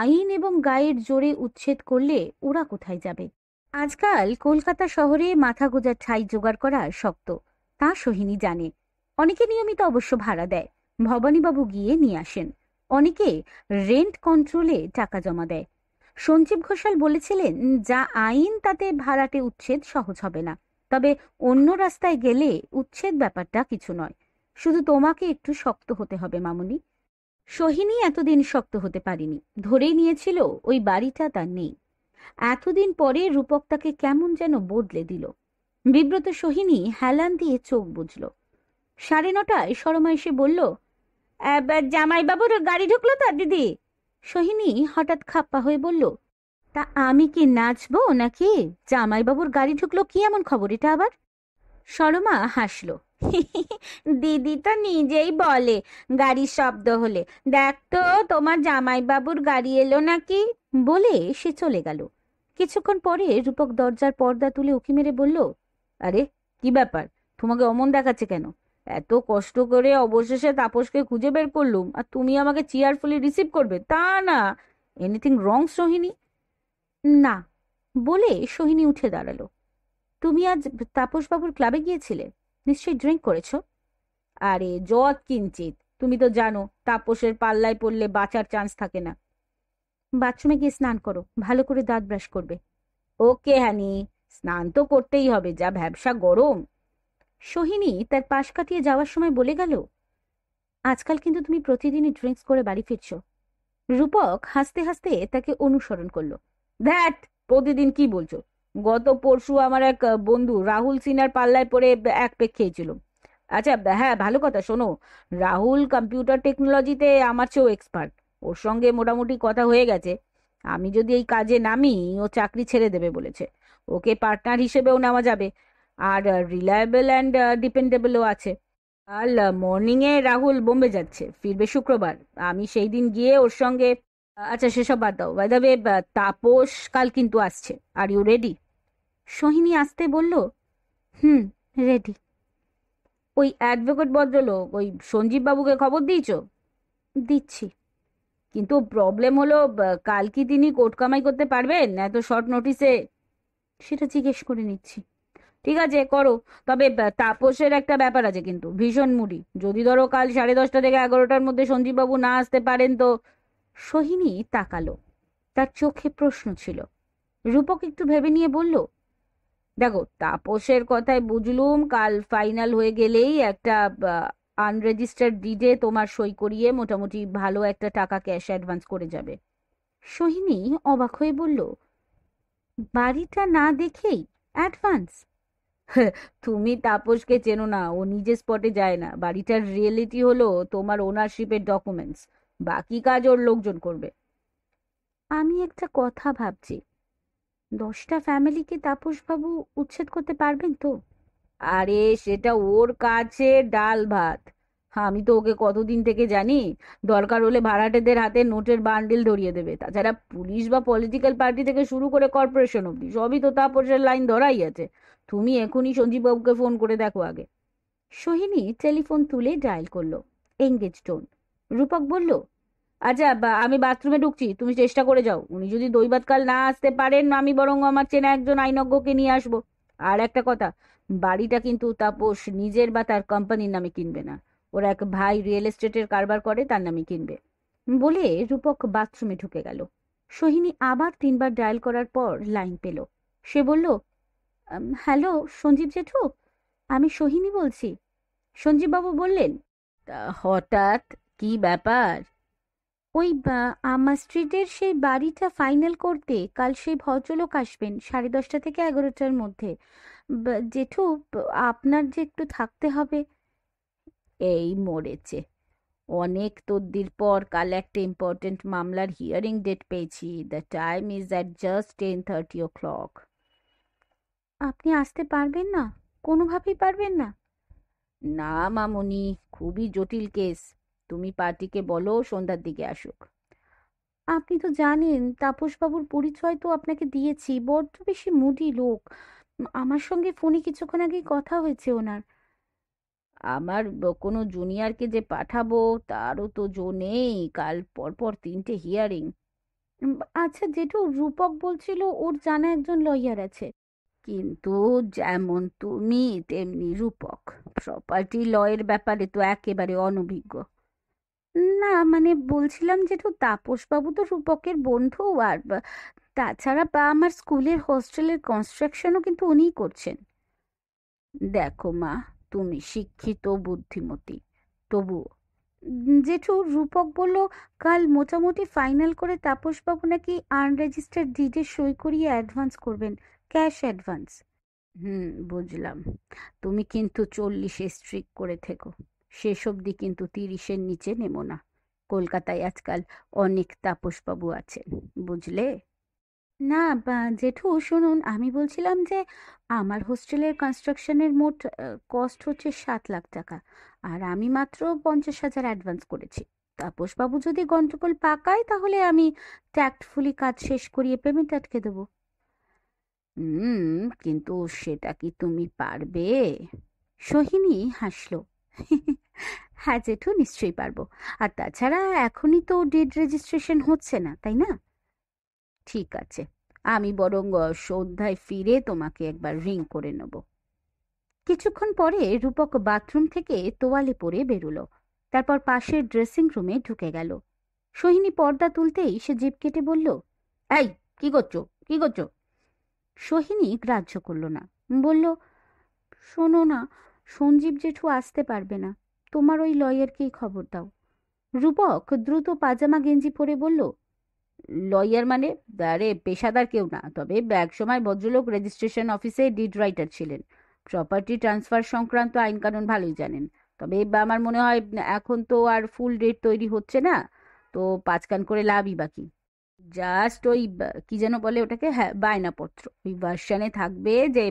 আইন এবং গায়ের জোরে উচ্ছেদ করলে ওরা কোথায় যাবে আজকাল কলকাতা শহরে মাথা গোজার ঠাই জোগাড় করা শক্ত তা সোহিনী জানে অনেকে নিয়মিত অবশ্য ভাড়া দেয় ভবানীবাবু গিয়ে নিয়ে আসেন অনেকে রেন্ট কন্ট্রোলে টাকা জমা দেয় সঞ্জীব ঘোষাল বলেছিলেন যা আইন তাতে ভাড়াটে উচ্ছেদ সহজ হবে না তবে অন্য রাস্তায় গেলে উচ্ছেদ ব্যাপারটা কিছু নয় শুধু তোমাকে একটু শক্ত হতে হবে মামুনি সোহিনী এতদিন শক্ত হতে পারেনি ধরেই নিয়েছিল ওই বাড়িটা তার নেই এতদিন পরে রূপক তাকে কেমন যেন বদলে দিল বিব্রত সোহিনী হেলান দিয়ে চোখ বুঝল সাড়ে নটায় সরমা এসে বলল জামাইবাবুর গাড়ি ঢুকলো তার দিদি সোহিনী হঠাৎ খাপ্পা হয়ে বলল তা আমি কি নাচবো নাকি জামাইবাবুর গাড়ি ঢুকলো কি এমন খবর এটা আবার সরমা হাসলো দিদি তো নিজেই বলে গাড়ির শব্দ হলে দেখ তো তোমার জামাইবাবুর গাড়ি এলো নাকি বলে সে চলে গেল কিছুক্ষণ পরে রূপক দরজার পর্দা তুলে উঁকি মেরে বলল আরে কি ব্যাপার তোমাকে অমন দেখাচ্ছে কেন এত কষ্ট করে অবশেষে তাপসকে খুঁজে বের করলুম আর তুমি আমাকে চেয়ারফুলি রিসিভ করবে তা না এনিথিং রং সোহিনী না বলে সোহিনী উঠে দাঁড়ালো তুমি আজ তাপসবাবুর ক্লাবে গিয়েছিলে নিশ্চয়ই ড্রিঙ্ক করেছ আরে যত কিঞ্চিত তুমি তো জানো তাপসের পাল্লায় পড়লে বাঁচার চান্স থাকে না বাথরুমে গিয়ে স্নান করো ভালো করে দাঁত ব্রাশ করবে ওকে হানি স্নান তো করতেই হবে যা ভ্যাবসা গরম সোহিনী তার পাশ কাটিয়ে যাওয়ার সময় বলে গেল আজকাল কিন্তু তুমি প্রতিদিনই ড্রিঙ্কস করে বাড়ি ফিরছ রূপক হাসতে হাসতে তাকে অনুসরণ করলো দ্যাট প্রতিদিন কি বলছো গত পরশু আমার এক বন্ধু রাহুল সিনার পাল্লায় পড়ে এক পেক খেয়েছিল আচ্ছা হ্যাঁ ভালো কথা শোনো রাহুল কম্পিউটার টেকনোলজিতে আমার চেয়েও এক্সপার্ট ওর সঙ্গে মোটামুটি কথা হয়ে গেছে আমি যদি এই কাজে নামি ও চাকরি ছেড়ে দেবে বলেছে ওকে পার্টনার হিসেবেও নেওয়া যাবে আর রিলায়েবল অ্যান্ড ডিপেন্ডেবলও আছে কাল মর্নিংয়ে রাহুল বোম্বে যাচ্ছে ফিরবে শুক্রবার আমি সেই দিন গিয়ে ওর সঙ্গে আচ্ছা সেসব বাদ দাও বাই দ্য তাপস কাল কিন্তু আসছে আর ইউ রেডি সোহিনী আসতে বলল হুম রেডি ওই অ্যাডভোকেট ভদ্রলোক ওই সঞ্জীববাবুকে খবর দিয়েছ দিচ্ছি কিন্তু প্রবলেম হলো কাল কি তিনি কোর্ট কামাই করতে পারবেন এত শর্ট নোটিসে সেটা জিজ্ঞেস করে নিচ্ছি ঠিক আছে করো তবে তাপসের একটা ব্যাপার আছে কিন্তু ভীষণ মুড়ি যদি ধরো কাল সাড়ে দশটা থেকে এগারোটার মধ্যে সঞ্জীববাবু না আসতে পারেন তো সোহিনী তাকালো তার চোখে প্রশ্ন ছিল রূপক একটু ভেবে নিয়ে বলল দেখো তাপসের কথায় বুঝলুম কাল ফাইনাল হয়ে গেলেই একটা আনরেজিস্টার্ড ডিডে তোমার সই করিয়ে মোটামুটি ভালো একটা টাকা ক্যাশ অ্যাডভান্স করে যাবে সোহিনী অবাক হয়ে বলল বাড়িটা না দেখেই অ্যাডভান্স তুমি তাপসকে চেনো না ও নিজে স্পটে যায় না বাড়িটার রিয়েলিটি হলো তোমার ওনারশিপের ডকুমেন্টস বাকি কাজ ওর লোকজন করবে আমি একটা কথা ভাবছি দশটা ফ্যামিলিকে তাপসবাবু উচ্ছেদ করতে পারবেন তো আরে সেটা ওর কাছে ডাল ভাত আমি তো ওকে কতদিন থেকে জানি দরকার হলে ভাড়াটেদের হাতে নোটের বান্ডিল ধরিয়ে দেবে তাছাড়া পুলিশ বা পলিটিক্যাল পার্টি থেকে শুরু করে কর্পোরেশন অব্দি সবই তো তাপসের লাইন ধরাই আছে তুমি এখনই সঞ্জীববাবুকে ফোন করে দেখো আগে সোহিনী টেলিফোন তুলে ডায়াল করলো এঙ্গেজ টোন রূপক বলল আচ্ছা বা- আমি বাথরুমে ঢুকছি তুমি চেষ্টা করে যাও উনি যদি কাল না আসতে পারেন আমি বরং আমার চেনা একজন আইনজ্ঞকে নিয়ে আসবো আর একটা কথা বাড়িটা কিন্তু তাপস নিজের বা তার কোম্পানির নামে কিনবে না ওর এক ভাই রিয়েল এস্টেটের কারবার করে তার নামে কিনবে বলে রূপক বাথরুমে ঢুকে গেল সোহিনী আবার তিনবার ডায়াল করার পর লাইন পেল সে বলল হ্যালো সঞ্জীব জেঠু আমি সোহিনী বলছি সঞ্জীববাবু বললেন হঠাৎ কি ব্যাপার ওই আমার স্ট্রিটের সেই বাড়িটা ফাইনাল করতে কাল সেই ভদ্রলোক আসবেন সাড়ে দশটা থেকে এগারোটার মধ্যে জেঠু আপনার যে একটু থাকতে হবে এই মরেছে অনেক তদ্দির পর কাল একটা ইম্পর্টেন্ট মামলার হিয়ারিং ডেট পেয়েছি the time is at just ten thirty o'clock আপনি আসতে পারবেন না কোনোভাবেই পারবেন না না মামনি খুবই জটিল কেস তুমি পার্টিকে বলো সন্ধ্যার দিকে আসুক আপনি তো জানেন তাপসবাবুর পরিচয় তো আপনাকে দিয়েছি বড্ড বেশি মুডি লোক আমার সঙ্গে ফোনে কিছুক্ষণ আগেই কথা হয়েছে ওনার আমার কোনো জুনিয়রকে যে পাঠাবো তারও তো জো নেই কাল পরপর তিনটে হিয়ারিং আচ্ছা যেটু রূপক বলছিল ওর জানা একজন লয়ার আছে কিন্তু যেমন তুমি তেমনি রূপক প্রপার্টি লয়ের ব্যাপারে তো একেবারে অনভিজ্ঞ না মানে বলছিলাম যেহেতু তাপসবাবু তো রূপকের বন্ধু আর তাছাড়া বা আমার স্কুলের হোস্টেলের কনস্ট্রাকশনও কিন্তু উনিই করছেন দেখো মা তুমি শিক্ষিত বুদ্ধিমতী তবু জেঠু রূপক বলল কাল মোটামুটি ফাইনাল করে তাপসবাবু নাকি আনরেজিস্টার ডিডে সই করিয়ে অ্যাডভান্স করবেন ক্যাশ অ্যাডভান্স হুম বুঝলাম তুমি কিন্তু চল্লিশে স্ট্রিক করে থেকো শেষ অবধি কিন্তু তিরিশের নিচে নেব না কলকাতায় আজকাল অনেক তাপসবাবু আছেন বুঝলে না জেঠু শুনুন আমি বলছিলাম যে আমার হোস্টেলের কনস্ট্রাকশনের মোট কস্ট হচ্ছে সাত লাখ টাকা আর আমি মাত্র পঞ্চাশ হাজার অ্যাডভান্স করেছি তাপসবাবু যদি গন্ডগোল পাকায় তাহলে আমি ট্যাক্টফুলি কাজ শেষ করিয়ে পেমেন্ট আটকে দেবো হুম কিন্তু সেটা কি তুমি পারবে সোহিনী হাসলো হ্যাঁ জেঠু নিশ্চয়ই পারবো আর তাছাড়া এখনই তো ডেট রেজিস্ট্রেশন হচ্ছে না তাই না ঠিক আছে আমি বরং সন্ধ্যায় ফিরে তোমাকে একবার রিং করে নেব কিছুক্ষণ পরে রূপক বাথরুম থেকে তোয়ালে পরে বেরুলো তারপর পাশের ড্রেসিং রুমে ঢুকে গেল সোহিনী পর্দা তুলতেই সে জিপ কেটে বলল এই কি করছো কি করছো সোহিনী গ্রাহ্য করল না বলল শোনো না সঞ্জীব জেঠু আসতে পারবে না তোমার ওই লয়ারকেই খবর দাও রূপক দ্রুত পাজামা গেঞ্জি পরে বলল লয়ার মানে আরে পেশাদার কেউ না তবে এক সময় ভদ্রলোক রেজিস্ট্রেশন অফিসে ডিড রাইটার ছিলেন প্রপার্টি ট্রান্সফার সংক্রান্ত আইনকানুন ভালোই জানেন তবে আমার মনে হয় এখন তো আর ফুল ডেট তৈরি হচ্ছে না তো পাঁচকান করে লাভই বাকি জাস্ট ওই কি যেন বলে ওটাকে হ্যাঁ বায়নাপত্র ওই ভার্সানে থাকবে যে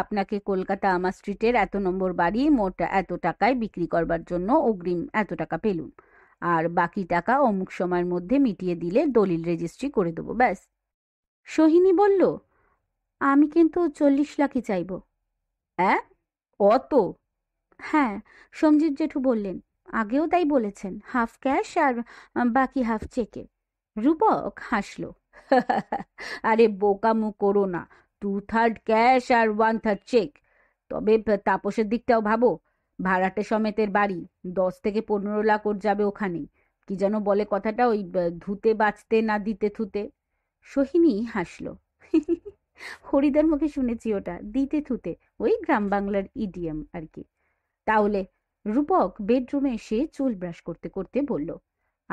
আপনাকে কলকাতা আমার স্ট্রিটের এত নম্বর বাড়ি মোট এত টাকায় বিক্রি করবার জন্য অগ্রিম এত টাকা পেলুম আর বাকি টাকা অমুক সময়ের মধ্যে মিটিয়ে দিলে দলিল রেজিস্ট্রি করে দেবো ব্যাস সোহিনী বলল আমি কিন্তু চল্লিশ লাখই চাইব হ্যাঁ অত হ্যাঁ সঞ্জিত জেঠু বললেন আগেও তাই বলেছেন হাফ ক্যাশ আর বাকি হাফ চেকে রূপক হাসল আরে বোকামু করো না টু থার্ড ক্যাশ আর ওয়ান থার্ড চেক তবে তাপসের দিকটাও ভাবো ভাড়াটে সমেতের বাড়ি দশ থেকে পনেরো লাখ ওর যাবে ওখানেই কি যেন বলে কথাটা ওই ধুতে বাঁচতে না দিতে থুতে সোহিনী হাসল হরিদার মুখে শুনেছি ওটা দিতে থুতে ওই গ্রাম বাংলার ইডিএম আর কি তাহলে রূপক বেডরুমে এসে চুল ব্রাশ করতে করতে বলল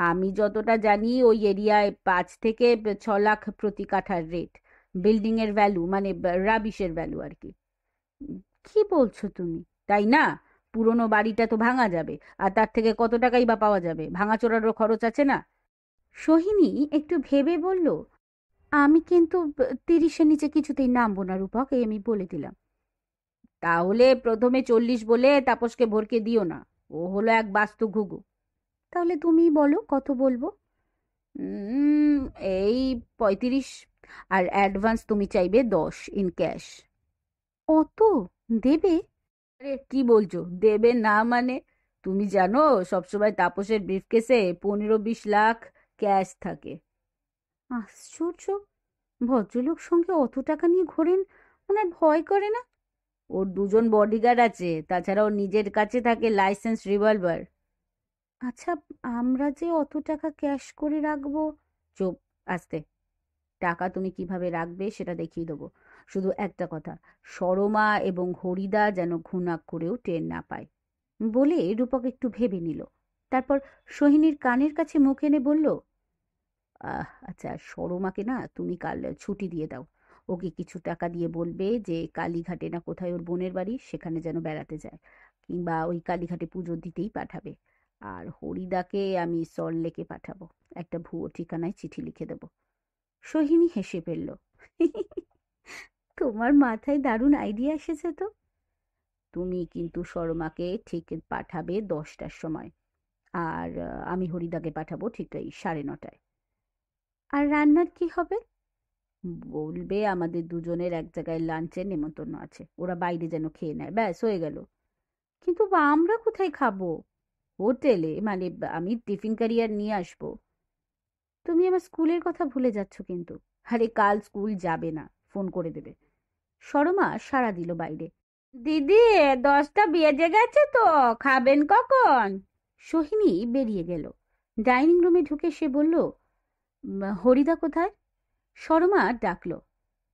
আমি যতটা জানি ওই এরিয়ায় পাঁচ থেকে ছ লাখ প্রতি কাঠার রেট বিল্ডিংয়ের ভ্যালু মানে রাবিশের ভ্যালু আর কি কি বলছো তুমি তাই না পুরনো বাড়িটা তো ভাঙা যাবে আর তার থেকে কত টাকাই বা পাওয়া যাবে ভাঙাচোরারও খরচ আছে না সোহিনী একটু ভেবে বলল আমি কিন্তু তিরিশের নিচে কিছুতেই নামবো না রূপক এই আমি বলে দিলাম তাহলে প্রথমে চল্লিশ বলে তাপসকে ভরকে দিও না ও হলো এক বাস্তু ঘুঘু তাহলে তুমি বলো কত বলবো এই পঁয়ত্রিশ আর অ্যাডভান্স তুমি চাইবে দশ ইন ক্যাশ অত দেবে আরে কি বলছো দেবে না মানে তুমি জানো সবসময় তাপসের ব্রিফকেসে পনেরো বিশ লাখ ক্যাশ থাকে আশ্চর্য ভদ্রলোক সঙ্গে অত টাকা নিয়ে ঘোরেন ওনার ভয় করে না ওর দুজন বডিগার্ড আছে তাছাড়া ওর নিজের কাছে থাকে লাইসেন্স রিভলভার আচ্ছা আমরা যে অত টাকা ক্যাশ করে রাখবো চুপ আস্তে টাকা তুমি কিভাবে রাখবে সেটা দেখিয়ে দেবো শুধু একটা কথা সরমা এবং হরিদা যেন ঘুণাক করেও টের না পায় বলে রূপক একটু ভেবে নিল তারপর সোহিনীর কানের কাছে মুখ এনে বলল আচ্ছা সরমাকে না তুমি কাল ছুটি দিয়ে দাও ওকে কিছু টাকা দিয়ে বলবে যে কালীঘাটে না কোথায় ওর বোনের বাড়ি সেখানে যেন বেড়াতে যায় কিংবা ওই কালীঘাটে পুজো দিতেই পাঠাবে আর হরিদাকে আমি সল্টলেকে পাঠাবো একটা ভুয়ো ঠিকানায় চিঠি লিখে দেব সোহিনী হেসে ফেলল তোমার মাথায় দারুণ আইডিয়া এসেছে তো তুমি কিন্তু শর্মাকে ঠিক পাঠাবে দশটার সময় আর আমি হরিদাকে পাঠাবো ঠিক এই সাড়ে নটায় আর রান্নার কি হবে বলবে আমাদের দুজনের এক জায়গায় লাঞ্চের নেমন্তন্ন আছে ওরা বাইরে যেন খেয়ে নেয় ব্যাস হয়ে গেল কিন্তু আমরা কোথায় খাবো হোটেলে মানে আমি টিফিন ক্যারিয়ার নিয়ে আসব তুমি আমার স্কুলের কথা ভুলে যাচ্ছ কিন্তু আরে কাল স্কুল যাবে না ফোন করে দেবে সরমা সাড়া দিল বাইরে দিদি দশটা বেজে গেছে তো খাবেন কখন সোহিনী বেরিয়ে গেল ডাইনিং রুমে ঢুকে সে বলল হরিদা কোথায় সরমা ডাকল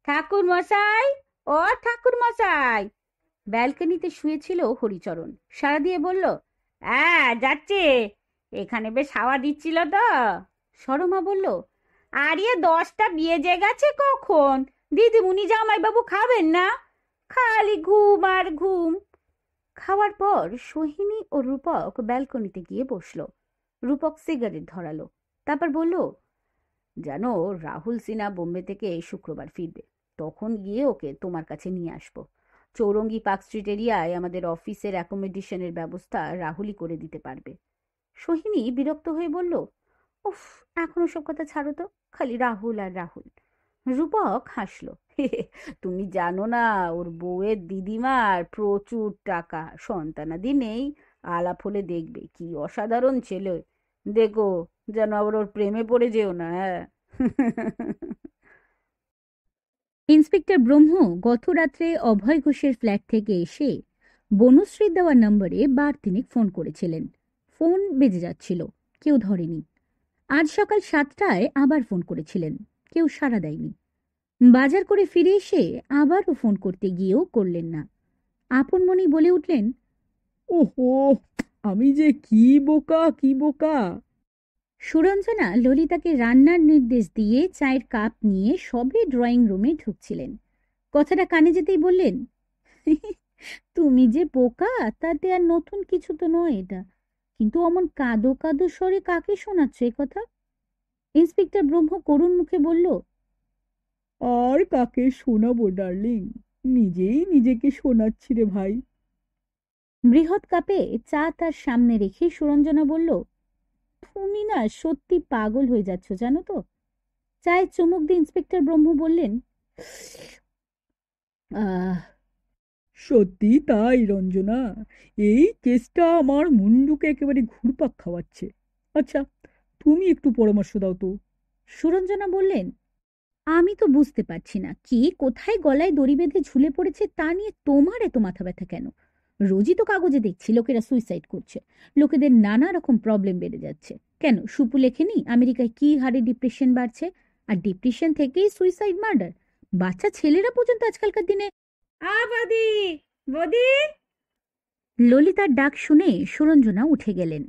ঠাকুর মশাই ও ঠাকুর মশাই ব্যালকনিতে শুয়েছিল হরিচরণ সারা দিয়ে বলল হ্যাঁ যাচ্ছে এখানে বেশ হাওয়া দিচ্ছিল তো সরমা বলল ইয়ে দশটা যে গেছে কখন দিদিমণি জামাইবাবু খাবেন না খালি ঘুম আর ঘুম খাওয়ার পর সোহিনী ও রূপক ব্যালকনিতে গিয়ে বসল রূপক সিগারেট ধরালো তারপর বলল জানো রাহুল সিনহা বোম্বে থেকে শুক্রবার ফিরবে তখন গিয়ে ওকে তোমার কাছে নিয়ে আসবো চৌরঙ্গি পার্ক স্ট্রিট এরিয়ায় আমাদের অফিসের অ্যাকোমোডেশনের ব্যবস্থা রাহুলই করে দিতে পারবে সোহিনী বিরক্ত হয়ে বলল উফ এখনো সব কথা ছাড়ো তো খালি রাহুল আর রাহুল রূপক হাসলো তুমি জানো না ওর বউয়ের দিদিমার প্রচুর টাকা সন্তানাদি নেই আলাপ হলে দেখবে কি অসাধারণ ছেলে দেখো যেন আবার ওর প্রেমে পড়ে যেও না হ্যাঁ ইন্সপেক্টর ব্রহ্ম গত রাত্রে অভয় ঘোষের ফ্ল্যাট থেকে এসে বনুশ্রীর দেওয়া নম্বরে বার তিনি ফোন করেছিলেন ফোন বেজে যাচ্ছিল কেউ ধরেনি আজ সকাল সাতটায় আবার ফোন করেছিলেন কেউ সাড়া দেয়নি বাজার করে ফিরে এসে আবারও ফোন করতে গিয়েও করলেন না আপন মনি বলে উঠলেন ওহো আমি যে কি বোকা কি বোকা সুরঞ্জনা ললিতাকে রান্নার নির্দেশ দিয়ে চায়ের কাপ নিয়ে সবে ড্রয়িং রুমে ঢুকছিলেন কথাটা কানে যেতেই বললেন তুমি যে বোকা তাতে আর নতুন কিছু তো নয় এটা কিন্তু অমন কাদো কাদো স্বরে কাকে শোনাচ্ছ এ কথা ইন্সপেক্টর ব্রহ্ম করুণ মুখে বলল আর কাকে শোনাবো ডার্লিং নিজেই নিজেকে শোনাচ্ছি রে ভাই বৃহৎ কাপে চা তার সামনে রেখে সুরঞ্জনা বলল তুমি না সত্যি পাগল হয়ে যাচ্ছ জানো তো চায়ের চুমুক দিয়ে ইন্সপেক্টর ব্রহ্ম বললেন সত্যি তাই রঞ্জনা এই কেসটা আমার মুন্ডুকে একেবারে ঘুরপাক খাওয়াচ্ছে আচ্ছা তুমি একটু পরামর্শ দাও তো সুরঞ্জনা বললেন আমি তো বুঝতে পারছি না কে কোথায় গলায় দড়ি বেঁধে ঝুলে পড়েছে তা নিয়ে তোমার এত মাথা ব্যথা কেন রোজই তো কাগজে দেখছি লোকেরা সুইসাইড করছে লোকেদের নানা রকম প্রবলেম বেড়ে যাচ্ছে কেন সুপু লেখেনি আমেরিকায় কি হারে ডিপ্রেশন বাড়ছে আর ডিপ্রেশন থেকেই সুইসাইড মার্ডার বাচ্চা ছেলেরা পর্যন্ত আজকালকার দিনে ললিতার ডাক শুনে সুরঞ্জনা উঠে গেলেন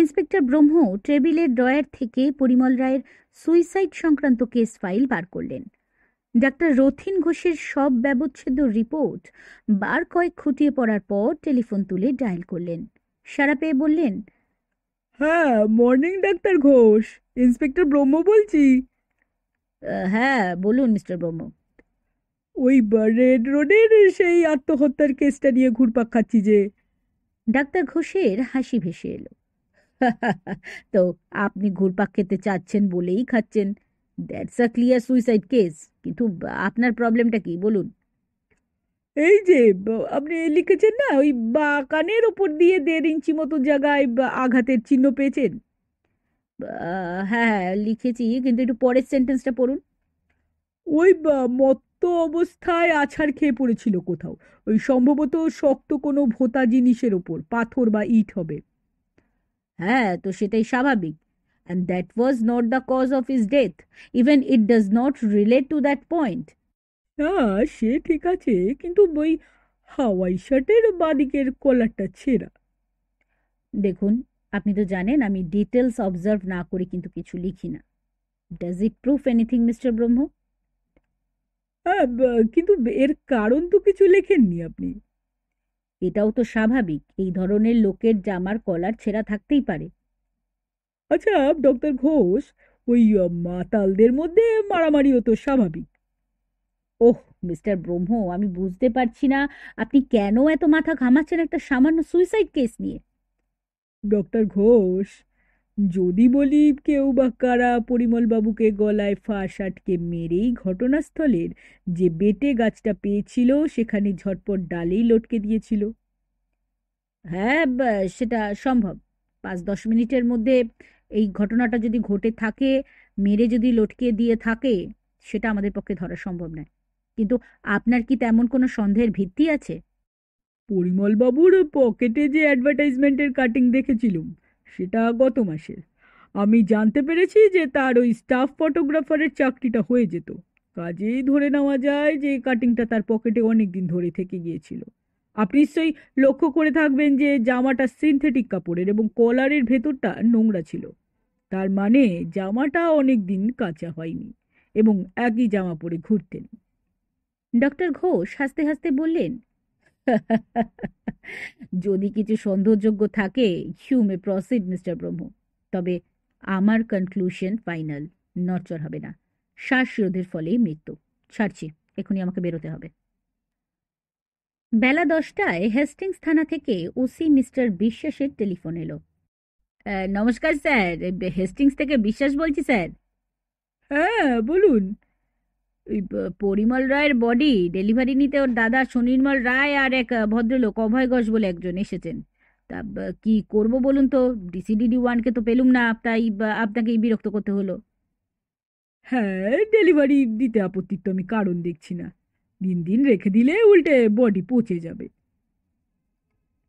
ইন্সপেক্টর ব্রহ্ম টেবিলের ড্রয়ার থেকে পরিমল রায়ের সুইসাইড সংক্রান্ত কেস ফাইল বার করলেন ডাক্তার রথিন ঘোষের সব ব্যবচ্ছেদ রিপোর্ট বার কয়েক খুঁটিয়ে পড়ার পর টেলিফোন তুলে ডায়াল করলেন সারা পেয়ে বললেন হ্যাঁ মর্নিং ডাক্তার ঘোষ ইন্সপেক্টর ব্রহ্ম বলছি হ্যাঁ বলুন মিস্টার ব্রহ্ম ওই রেড রোডের সেই আত্মহত্যার কেসটা নিয়ে ঘুরপাক খাচ্ছি যে ডাক্তার ঘোষের হাসি ভেসে এলো তো আপনি ঘুরপাক খেতে চাচ্ছেন বলেই খাচ্ছেন that's a clear suicide case কিন্তু আপনার প্রবলেমটা কি বলুন এই যে আপনি লিখেছেন না ওই বা কানের ওপর দিয়ে দেড় ইঞ্চি মতো জায়গায় আঘাতের চিহ্ন পেয়েছেন হ্যাঁ হ্যাঁ লিখেছি কিন্তু একটু পরের সেন্টেন্সটা পড়ুন ওই মত্ত অবস্থায় আছাড় খেয়ে পড়েছিল কোথাও ওই সম্ভবত শক্ত কোনো ভোতা জিনিসের ওপর পাথর বা ইট হবে হ্যাঁ তো সেটাই স্বাভাবিক and that was not the cause of his death even it does not relate to that point হ্যাঁ সে ঠিক আছে কিন্তু ওই হাওয়াই শার্টের বাঁদিকের কলারটা ছেঁড়া দেখুন আপনি তো জানেন আমি ডিটেলস অবজার্ভ না করে কিন্তু কিছু লিখি না does it proof anything mister Brahma হ্যাঁ কিন্তু এর কারণ তো কিছু লেখেননি আপনি এটাও তো স্বাভাবিক এই ধরনের লোকের জামার কলার ছেঁড়া থাকতেই পারে আচ্ছা ডক্টর ঘোষ ওই মাতালদের মধ্যে মারামারিও তো স্বাভাবিক ওহ মিস্টার ব্রহ্ম আমি বুঝতে পারছি না আপনি কেন এত মাথা ঘামাচ্ছেন একটা সামান্য সুইসাইড কেস নিয়ে ডক্টর ঘোষ যদি বলি কেউ বা কারা পরিমলবাবুকে গলায় ফাঁস আটকে মেরেই ঘটনাস্থলের যে বেটে গাছটা পেয়েছিল সেখানে ঝটপট ডালেই লটকে দিয়েছিল হ্যাঁ সেটা সম্ভব পাঁচ দশ মিনিটের মধ্যে এই ঘটনাটা যদি ঘটে থাকে মেরে যদি লটকে দিয়ে থাকে সেটা আমাদের পক্ষে ধরা সম্ভব নয় কিন্তু আপনার কি তেমন কোনো সন্দেহের ভিত্তি আছে পরিমলবাবুর পকেটে যে অ্যাডভার্টাইজমেন্টের কাটিং দেখেছিলুম সেটা গত মাসের আমি জানতে পেরেছি যে তার ওই স্টাফ ফটোগ্রাফারের চাকরিটা হয়ে যেত কাজেই ধরে নেওয়া যায় যে কাটিংটা তার পকেটে অনেক দিন ধরে থেকে গিয়েছিল আপনি নিশ্চয়ই লক্ষ্য করে থাকবেন যে জামাটা সিনথেটিক কাপড়ের এবং কলারের ভেতরটা নোংরা ছিল তার মানে জামাটা অনেক দিন কাঁচা হয়নি এবং একই জামা পরে ঘুরতেন ডক্টর ঘোষ হাসতে হাসতে বললেন যদি কিছু সন্দেহযোগ্য থাকে হিউমে প্রসিড মিস্টার ব্রহ্ম তবে আমার কনক্লুশন ফাইনাল নরচর হবে না শ্বাসরোধের ফলেই মৃত্যু ছাড়ছি এখনই আমাকে বেরোতে হবে বেলা দশটায় হেস্টিংস থানা থেকে ওসি মিস্টার বিশ্বাসের টেলিফোন এলো নমস্কার স্যার হেস্টিংস থেকে বিশ্বাস বলছি স্যার হ্যাঁ বলুন পরিমল রায়ের বডি ডেলিভারি নিতে ওর দাদা সুনির্মল রায় আর এক ভদ্রলোক অভয় ঘোষ বলে একজন এসেছেন তা কি করব বলুন তো ডিসিডিডি ওয়ানকে তো পেলুম না তাই আপনাকেই বিরক্ত করতে হলো হ্যাঁ ডেলিভারি দিতে আপত্তি তো আমি কারণ দেখছি না দিন দিন রেখে দিলে উল্টে বডি পচে যাবে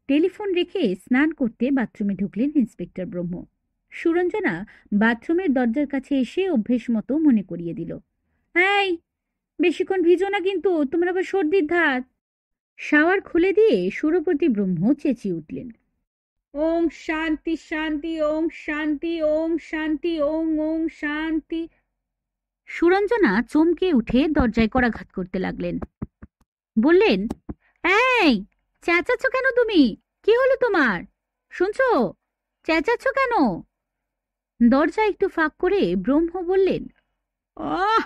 টেলিফোন রেখে স্নান করতে বাথরুমে ঢুকলেন ইন্সপেক্টর ব্রহ্ম সুরঞ্জনা বাথরুমের দরজার কাছে এসে অভ্যেস মতো মনে করিয়ে দিল হ্যাঁ বেশিক্ষণ ভিজো না কিন্তু তোমার আবার সর্দির ধাত শাওয়ার খুলে দিয়ে সুরপতি ব্রহ্ম চেঁচিয়ে উঠলেন ওম শান্তি শান্তি ওম শান্তি ওম শান্তি ওম ওম শান্তি সুরঞ্জনা চমকে উঠে দরজায় করাঘাত করতে লাগলেন বললেন এই চেঁচাচ্ছ কেন তুমি কি হলো তোমার শুনছ চেঁচাচ্ছ কেন দরজা একটু ফাঁক করে ব্রহ্ম বললেন আহ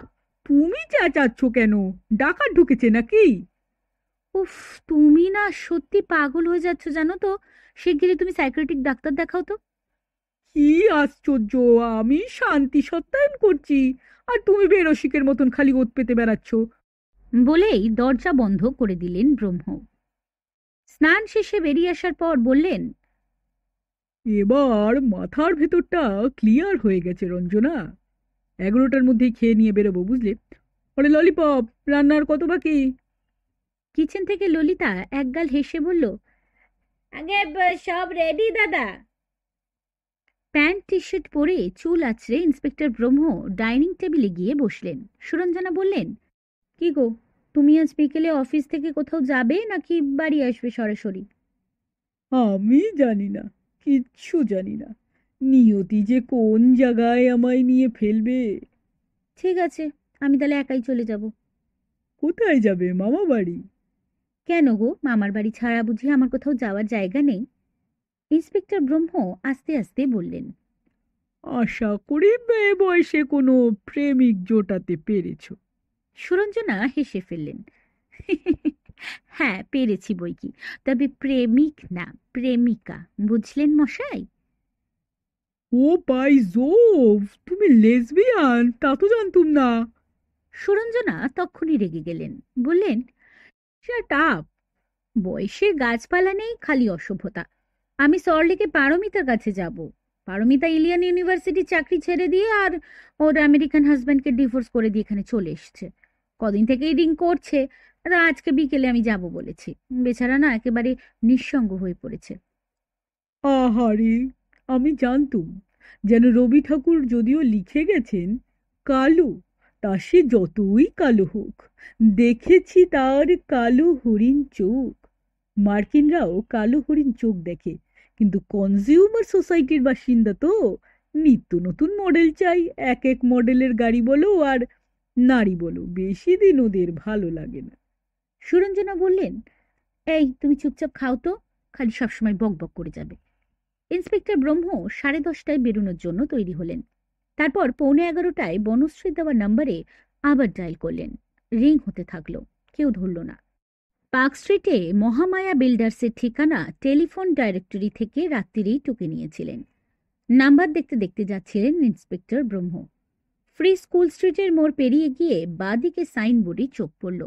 তুমি চেঁচাচ্ছ কেন ডাকাত ঢুকেছে নাকি উফ তুমি না সত্যি পাগল হয়ে যাচ্ছ জানো তো শিগগিরই তুমি সাইক্রেটিক ডাক্তার দেখাও তো কি আশ্চর্য আমি শান্তি সত্যায়ন করছি আর তুমি বেরসিকের মতন খালি ওত পেতে বেড়াচ্ছ বলেই দরজা বন্ধ করে দিলেন ব্রহ্ম স্নান শেষে বেরিয়ে আসার পর বললেন এবার মাথার ভেতরটা ক্লিয়ার হয়ে গেছে রঞ্জনা এগারোটার মধ্যেই খেয়ে নিয়ে বেরোবো বুঝলে ওরে ললিপপ রান্নার কত বাকি কিচেন থেকে ললিতা একগাল হেসে বলল আগে সব রেডি দাদা প্যান্ট টি শার্ট পরে চুল আছড়ে ইন্সপেক্টর ব্রহ্ম ডাইনিং টেবিলে গিয়ে বসলেন সুরঞ্জনা বললেন কি গো তুমি আজ বিকেলে অফিস থেকে কোথাও যাবে নাকি বাড়ি আসবে সরাসরি আমি জানি না কিচ্ছু জানি না নিয়তি যে কোন জায়গায় আমায় নিয়ে ফেলবে ঠিক আছে আমি তাহলে একাই চলে যাব কোথায় যাবে মামা বাড়ি কেন গো মামার বাড়ি ছাড়া বুঝি আমার কোথাও যাওয়ার জায়গা নেই ইন্সপেক্টর ব্রহ্ম আস্তে আস্তে বললেন আশা করি মেয়ে বয়সে কোনো প্রেমিক জোটাতে পেরেছ সুরঞ্জনা হেসে ফেললেন হ্যাঁ পেরেছি বই কি তবে প্রেমিক না প্রেমিকা বুঝলেন মশাই ও পাই জোভ তুমি লেসবিয়ান তা তো জানতুম না সুরঞ্জনা তক্ষুনি রেগে গেলেন বললেন সেটা বয়সে গাছপালা নেই খালি অসভ্যতা আমি সরলিকে পারমিতার কাছে যাব পারমিতা ইলিয়ান ইউনিভার্সিটি চাকরি ছেড়ে দিয়ে আর ওর আমেরিকান হাজব্যান্ডকে ডিভোর্স করে দিয়ে এখানে চলে এসছে কদিন থেকেই রিং করছে আর আজকে বিকেলে আমি যাব বলেছি বেচারা না একেবারে নিঃসঙ্গ হয়ে পড়েছে আহারে আমি জানতুম যেন রবি ঠাকুর যদিও লিখে গেছেন কালু তা সে যতই কালো হোক দেখেছি তার কালো হরিণ চোখ মার্কিনরাও কালো হরিণ চোখ দেখে কিন্তু কনজিউমার সোসাইটির বাসিন্দা তো নিত্য নতুন মডেল চাই এক এক মডেলের গাড়ি বলো আর নারী বলো বেশি দিন ওদের ভালো লাগে না সুরঞ্জনা বললেন এই তুমি চুপচাপ খাও তো খালি সবসময় বকবক করে যাবে ইন্সপেক্টর ব্রহ্ম সাড়ে দশটায় বেরোনোর জন্য তৈরি হলেন তারপর পৌনে এগারোটায় বনশ্রী দেওয়ার নাম্বারে আবার ডায়ল করলেন রিং হতে থাকলো কেউ ধরল না পার্ক স্ট্রিটে মহামায়া বিল্ডার্সের ঠিকানা টেলিফোন ডাইরেক্টরি থেকে রাত্রিরেই টুকে নিয়েছিলেন নাম্বার দেখতে দেখতে যাচ্ছিলেন ইন্সপেক্টর ব্রহ্ম ফ্রি স্কুল স্ট্রিটের মোড় পেরিয়ে গিয়ে দিকে সাইনবোর্ডে চোখ পড়ল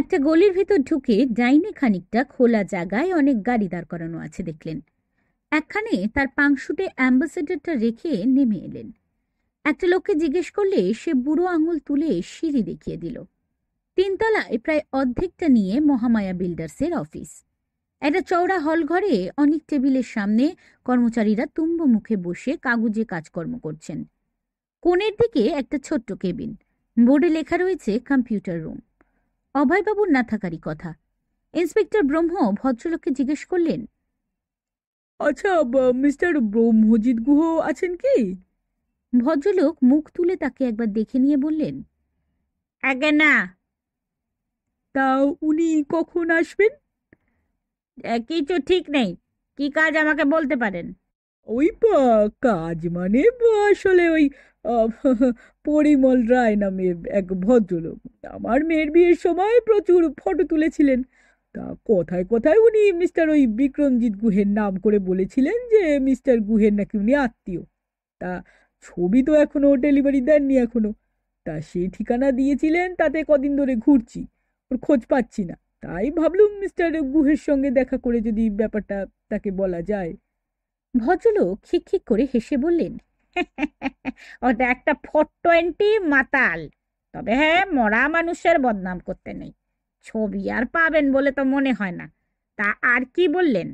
একটা গলির ভেতর ঢুকে ডাইনে খানিকটা খোলা জায়গায় অনেক গাড়ি দাঁড় করানো আছে দেখলেন একখানে তার পাংশুটে অ্যাম্বাসেডারটা রেখে নেমে এলেন একটা লোককে জিজ্ঞেস করলে সে বুড়ো আঙুল তুলে সিঁড়ি দেখিয়ে দিল তিনতলায় প্রায় অর্ধেকটা নিয়ে মহামায়া বিল্ডার্সের অফিস একটা চওড়া হল ঘরে অনেক টেবিলের সামনে কর্মচারীরা তুম্ব মুখে বসে কাগজে কাজকর্ম করছেন কোণের দিকে একটা ছোট্ট কেবিন বোর্ডে লেখা রয়েছে কম্পিউটার রুম অভয়বাবুর না থাকারই কথা ইন্সপেক্টর ব্রহ্ম ভদ্রলোককে জিজ্ঞেস করলেন আচ্ছা মিস্টার ব্রহ্মজিৎ গুহ আছেন কি ভদ্রলোক মুখ তুলে তাকে একবার দেখে নিয়ে বললেন আগে না তা উনি কখন আসবেন কিছু ঠিক নেই কি কাজ আমাকে বলতে পারেন ওই কাজ মানে আসলে ওই পরিমল রায় নামে এক ভদ্রলোক আমার মেয়ের বিয়ের সময় প্রচুর ফটো তুলেছিলেন তা কথায় কথায় উনি মিস্টার ওই বিক্রমজিৎ গুহের নাম করে বলেছিলেন যে মিস্টার গুহের নাকি উনি আত্মীয় তা ছবি তো এখনও ডেলিভারি দেননি এখনও তা সেই ঠিকানা দিয়েছিলেন তাতে কদিন ধরে ঘুরছি ওর খোঁজ পাচ্ছি না তাই ভাবলুম মিস্টার গুহের সঙ্গে দেখা করে যদি ব্যাপারটা তাকে বলা যায় ভদ্রলোক খিকখিক করে হেসে বললেন ওটা একটা ফোর টোয়েন্টি মাতাল তবে হ্যাঁ মরা মানুষের বদনাম করতে নেই ছবি আর পাবেন বলে তো মনে হয় না তা আর কি বললেন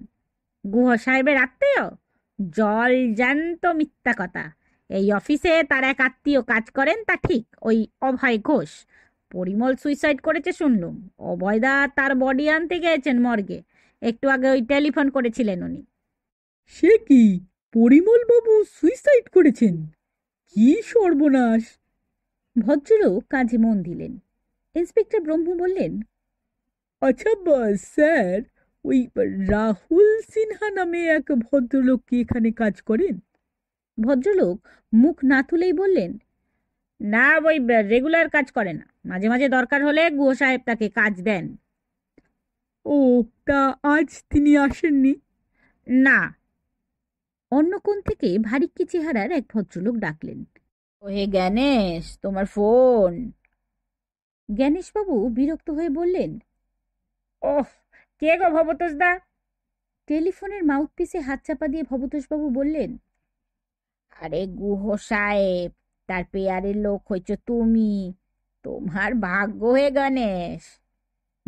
গুহ সাহেবের আত্মীয় জল জ্যান্ত মিথ্যা কথা এই অফিসে তার এক আত্মীয় কাজ করেন তা ঠিক ওই অভয় ঘোষ পরিমল সুইসাইড করেছে শুনলুম অবয়দা তার বডি আনতে গেছেন মর্গে একটু আগে ওই টেলিফোন করেছিলেন উনি সে কি পরিমল বাবু সুইসাইড করেছেন কি সর্বনাশ ভদ্রলোক কাজে মন দিলেন ইন্সপেক্টর ব্রহ্ম বললেন আচ্ছা স্যার ওই রাহুল সিনহা নামে এক ভদ্রলোক কি এখানে কাজ করেন ভদ্রলোক মুখ না তুলেই বললেন না ওই রেগুলার কাজ করে না মাঝে মাঝে দরকার হলে গুহ সাহেব তাকে কাজ দেন ও তা আজ তিনি আসেননি না অন্য কোন থেকে ভারিক্কি চেহারার এক ভদ্রলোক ডাকলেন ও হে জ্ঞানেশ তোমার ফোন জ্ঞানেশবাবু বিরক্ত হয়ে বললেন ওহ কে গো ভবতোষদা টেলিফোনের মাউথপিসে হাত চাপা দিয়ে ভবতোষবাবু বললেন আরে গুহ সাহেব তার পেয়ারের লোক হয়েছ তুমি তোমার ভাগ্য হে গণেশ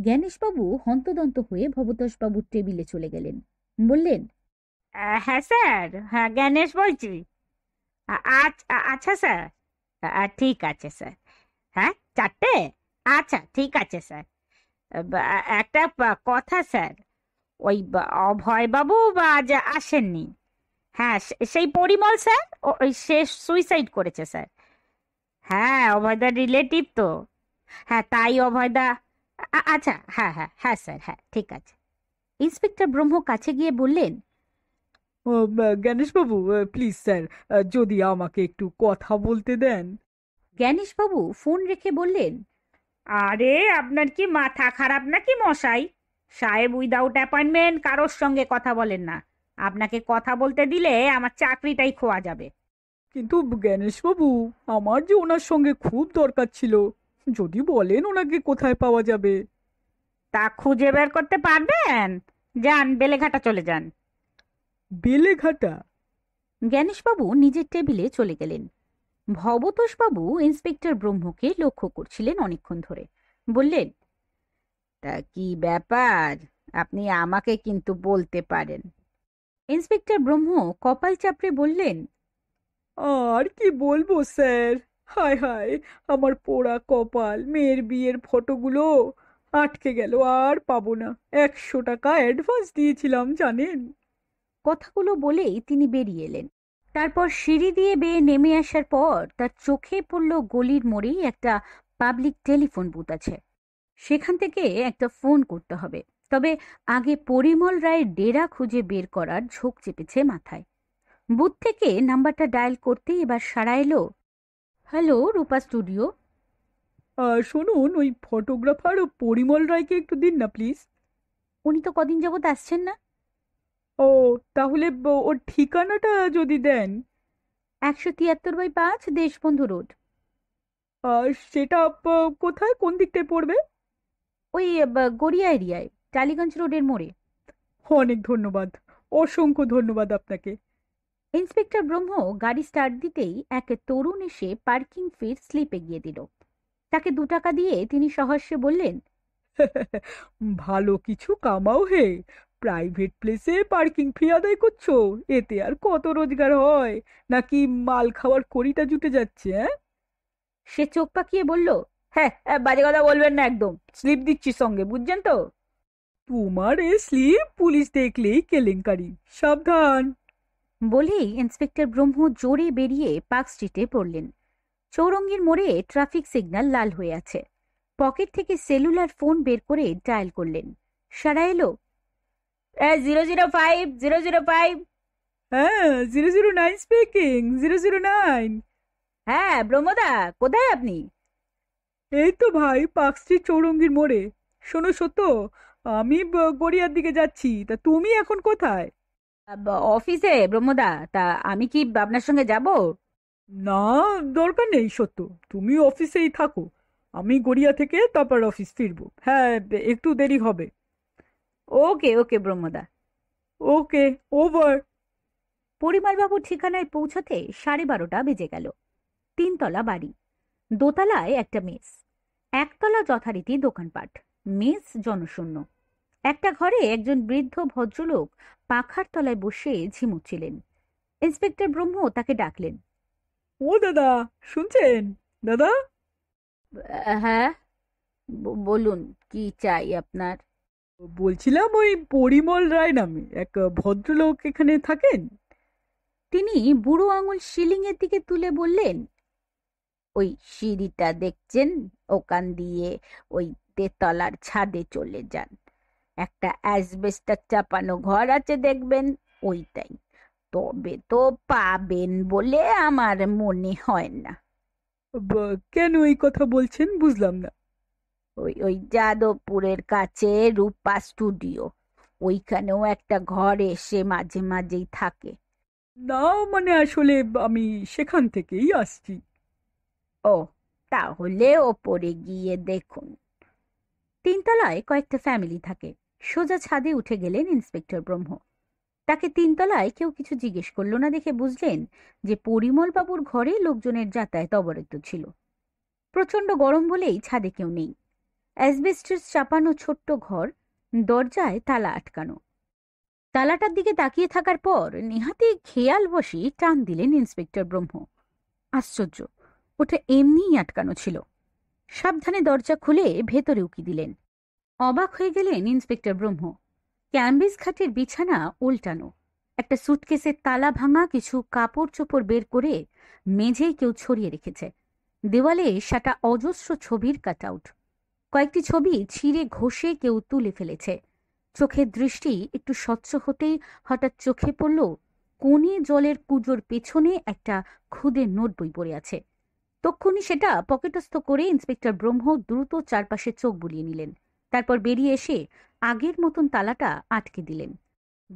গণেশবাবু হন্তদন্ত হয়ে ভবতোষবাবুর টেবিলে চলে গেলেন বললেন হ্যাঁ স্যার হ্যাঁ গণেশ বলছি আচ্ছা স্যার ঠিক আছে স্যার হ্যাঁ চারটে আচ্ছা ঠিক আছে স্যার একটা কথা স্যার ওই অভয়বাবু আজ আসেননি হ্যাঁ সেই পরিমল স্যার সে সুইসাইড করেছে স্যার হ্যাঁ অভয়দার রিলেটিভ তো হ্যাঁ তাই অভয়দা আচ্ছা হ্যাঁ হ্যাঁ হ্যাঁ স্যার হ্যাঁ ঠিক আছে ইন্সপেক্টর ব্রহ্ম কাছে গিয়ে বললেন জ্ঞানেশবাবু প্লিজ স্যার যদি আমাকে একটু কথা বলতে দেন জ্ঞানেশবাবু ফোন রেখে বললেন আরে আপনার কি মাথা খারাপ নাকি মশাই সাহেব উইদাউট অ্যাপয়েন্টমেন্ট কারোর সঙ্গে কথা বলেন না আপনাকে কথা বলতে দিলে আমার চাকরিটাই খোয়া যাবে কিন্তু বাবু আমার যে ওনার সঙ্গে খুব দরকার ছিল যদি বলেন ওনাকে কোথায় পাওয়া যাবে তা খুঁজে বের করতে পারবেন যান বেলেঘাটা চলে যান বেলেঘাটা জ্ঞানেশবাবু নিজের টেবিলে চলে গেলেন ভবতোষবাবু ইন্সপেক্টর ব্রহ্মকে লক্ষ্য করছিলেন অনেকক্ষণ ধরে বললেন তা কি ব্যাপার আপনি আমাকে কিন্তু বলতে পারেন ইন্সপেক্টর ব্রহ্ম কপাল চাপড়ে বললেন আর কি বলবো স্যার হায় হায় আমার পোড়া কপাল মেয়ের বিয়ের ফটোগুলো আটকে গেল আর পাবো না একশো টাকা অ্যাডভান্স দিয়েছিলাম জানেন কথাগুলো বলেই তিনি বেরিয়ে এলেন তারপর সিঁড়ি দিয়ে বেয়ে নেমে আসার পর তার চোখে পড়ল গলির মোড়েই একটা পাবলিক টেলিফোন বুথ আছে সেখান থেকে একটা ফোন করতে হবে তবে আগে পরিমল রায়ের ডেরা খুঁজে বের করার ঝোঁক চেপেছে মাথায় বুথ থেকে নাম্বারটা ডায়াল করতেই এবার সারা এলো হ্যালো রূপা স্টুডিও শুনুন ওই ফটোগ্রাফার পরিমল রায়কে একটু দিন না প্লিজ উনি তো কদিন যাবৎ আসছেন না ও তাহলে ওর ঠিকানাটা যদি দেন একশো তিয়াত্তর বাই পাঁচ দেশবন্ধু রোড সেটা কোথায় কোন দিকটায় পড়বে ওই গড়িয়া এরিয়ায় টালিগঞ্জ রোডের মোড়ে অনেক ধন্যবাদ অসংখ্য ধন্যবাদ আপনাকে ইন্সপেক্টর ব্রহ্ম গাড়ি স্টার্ট দিতেই এক তরুণ এসে পার্কিং ফির স্লিপে গিয়ে দিল তাকে দু টাকা দিয়ে তিনি সহস্যে বললেন ভালো কিছু কামাও হে প্রাইভেট প্লেসে পার্কিং ফি আদায় করছো এতে আর কত রোজগার হয় নাকি মাল খাওয়ার করিটা জুটে যাচ্ছে হ্যাঁ সে চোখ পাকিয়ে বলল হ্যাঁ বাজে কথা বলবেন না একদম স্লিপ দিচ্ছি সঙ্গে বুঝছেন তো তোমার এসলি স্লিপ পুলিশ দেখলেই কেলেঙ্কারি সাবধান বলেই ইন্সপেক্টর ব্রহ্ম জোরে বেরিয়ে পার্ক স্ট্রিটে পড়লেন চৌরঙ্গির মোড়ে ট্রাফিক সিগন্যাল লাল হয়ে আছে পকেট থেকে সেলুলার ফোন বের করে ডায়াল করলেন সারা এলো zero zero five zero zero five হ্যাঁ zero zero nine speaking zero zero nine হ্যাঁ ব্রহ্মদা কোথায় আপনি এই তো ভাই পার্ক স্ট্রিট চৌরঙ্গির মোড়ে শোনো সত্য আমি গড়িয়ার দিকে যাচ্ছি তা তুমি এখন কোথায় অফিসে ব্রহ্মদা তা আমি কি আপনার সঙ্গে যাব না দরকার নেই সত্য তুমি অফিসেই থাকো আমি গড়িয়া থেকে তারপর অফিস ফিরবো হ্যাঁ একটু দেরি হবে ওকে ওকে ব্রহ্মদা ওকে ওভার পরিমালবাবুর ঠিকানায় পৌঁছাতে সাড়ে বারোটা বেজে গেল তিনতলা বাড়ি দোতলায় একটা মেস একতলা যথারীতি দোকানপাট মেজ জনশূন্য একটা ঘরে একজন বৃদ্ধ ভদ্রলোক পাখার তলায় বসে ঝিমুচ্ছিলেন ইন্সপেক্টর ব্রহ্ম তাকে ডাকলেন ও দাদা শুনছেন দাদা হ্যাঁ বলুন কি চাই আপনার বলছিলাম ওই পরিমল রায় নামে এক ভদ্রলোক এখানে থাকেন তিনি বুড়ো আঙুল শিলিং এর দিকে তুলে বললেন ওই সিঁড়িটা দেখছেন ওখান দিয়ে ওই তেতলার ছাদে চলে যান একটা অ্যাসবেস্টার চাপানো ঘর আছে দেখবেন ওইটাই তবে তো পাবেন বলে আমার মনে হয় না কেন ওই কথা বলছেন বুঝলাম না ওই ওই যাদবপুরের কাছে রূপা স্টুডিও ওইখানেও একটা ঘর এসে মাঝে মাঝেই থাকে না মানে আসলে আমি সেখান থেকেই আসছি ও তাহলে ওপরে গিয়ে দেখুন তিনতলায় কয়েকটা ফ্যামিলি থাকে সোজা ছাদে উঠে গেলেন ইন্সপেক্টর ব্রহ্ম তাকে তিনতলায় কেউ কিছু জিজ্ঞেস করল না দেখে বুঝলেন যে পরিমলবাবুর ঘরে লোকজনের যাতায়াত অবরুদ্ধ ছিল প্রচণ্ড গরম বলেই ছাদে কেউ নেই অ্যাসবেস্টের চাপানো ছোট্ট ঘর দরজায় তালা আটকানো তালাটার দিকে তাকিয়ে থাকার পর নেহাতি খেয়াল বসি টান দিলেন ইন্সপেক্টর ব্রহ্ম আশ্চর্য ওটা এমনিই আটকানো ছিল সাবধানে দরজা খুলে ভেতরে উকি দিলেন অবাক হয়ে গেলেন ইন্সপেক্টর ব্রহ্ম ক্যাম্বিস খাটের বিছানা উল্টানো একটা সুটকেসের তালা ভাঙা কিছু কাপড় চোপড় বের করে মেঝেই কেউ ছড়িয়ে রেখেছে দেওয়ালে সাটা অজস্র ছবির কাটআউট কয়েকটি ছবি ছিঁড়ে ঘষে কেউ তুলে ফেলেছে চোখের দৃষ্টি একটু স্বচ্ছ হতেই হঠাৎ চোখে পড়ল কোনে জলের কুজোর পেছনে একটা ক্ষুদে বই পড়ে আছে তক্ষুনি সেটা পকেটস্থ করে ইন্সপেক্টর ব্রহ্ম দ্রুত চারপাশে চোখ বুলিয়ে নিলেন তারপর বেরিয়ে এসে আগের মতন তালাটা আটকে দিলেন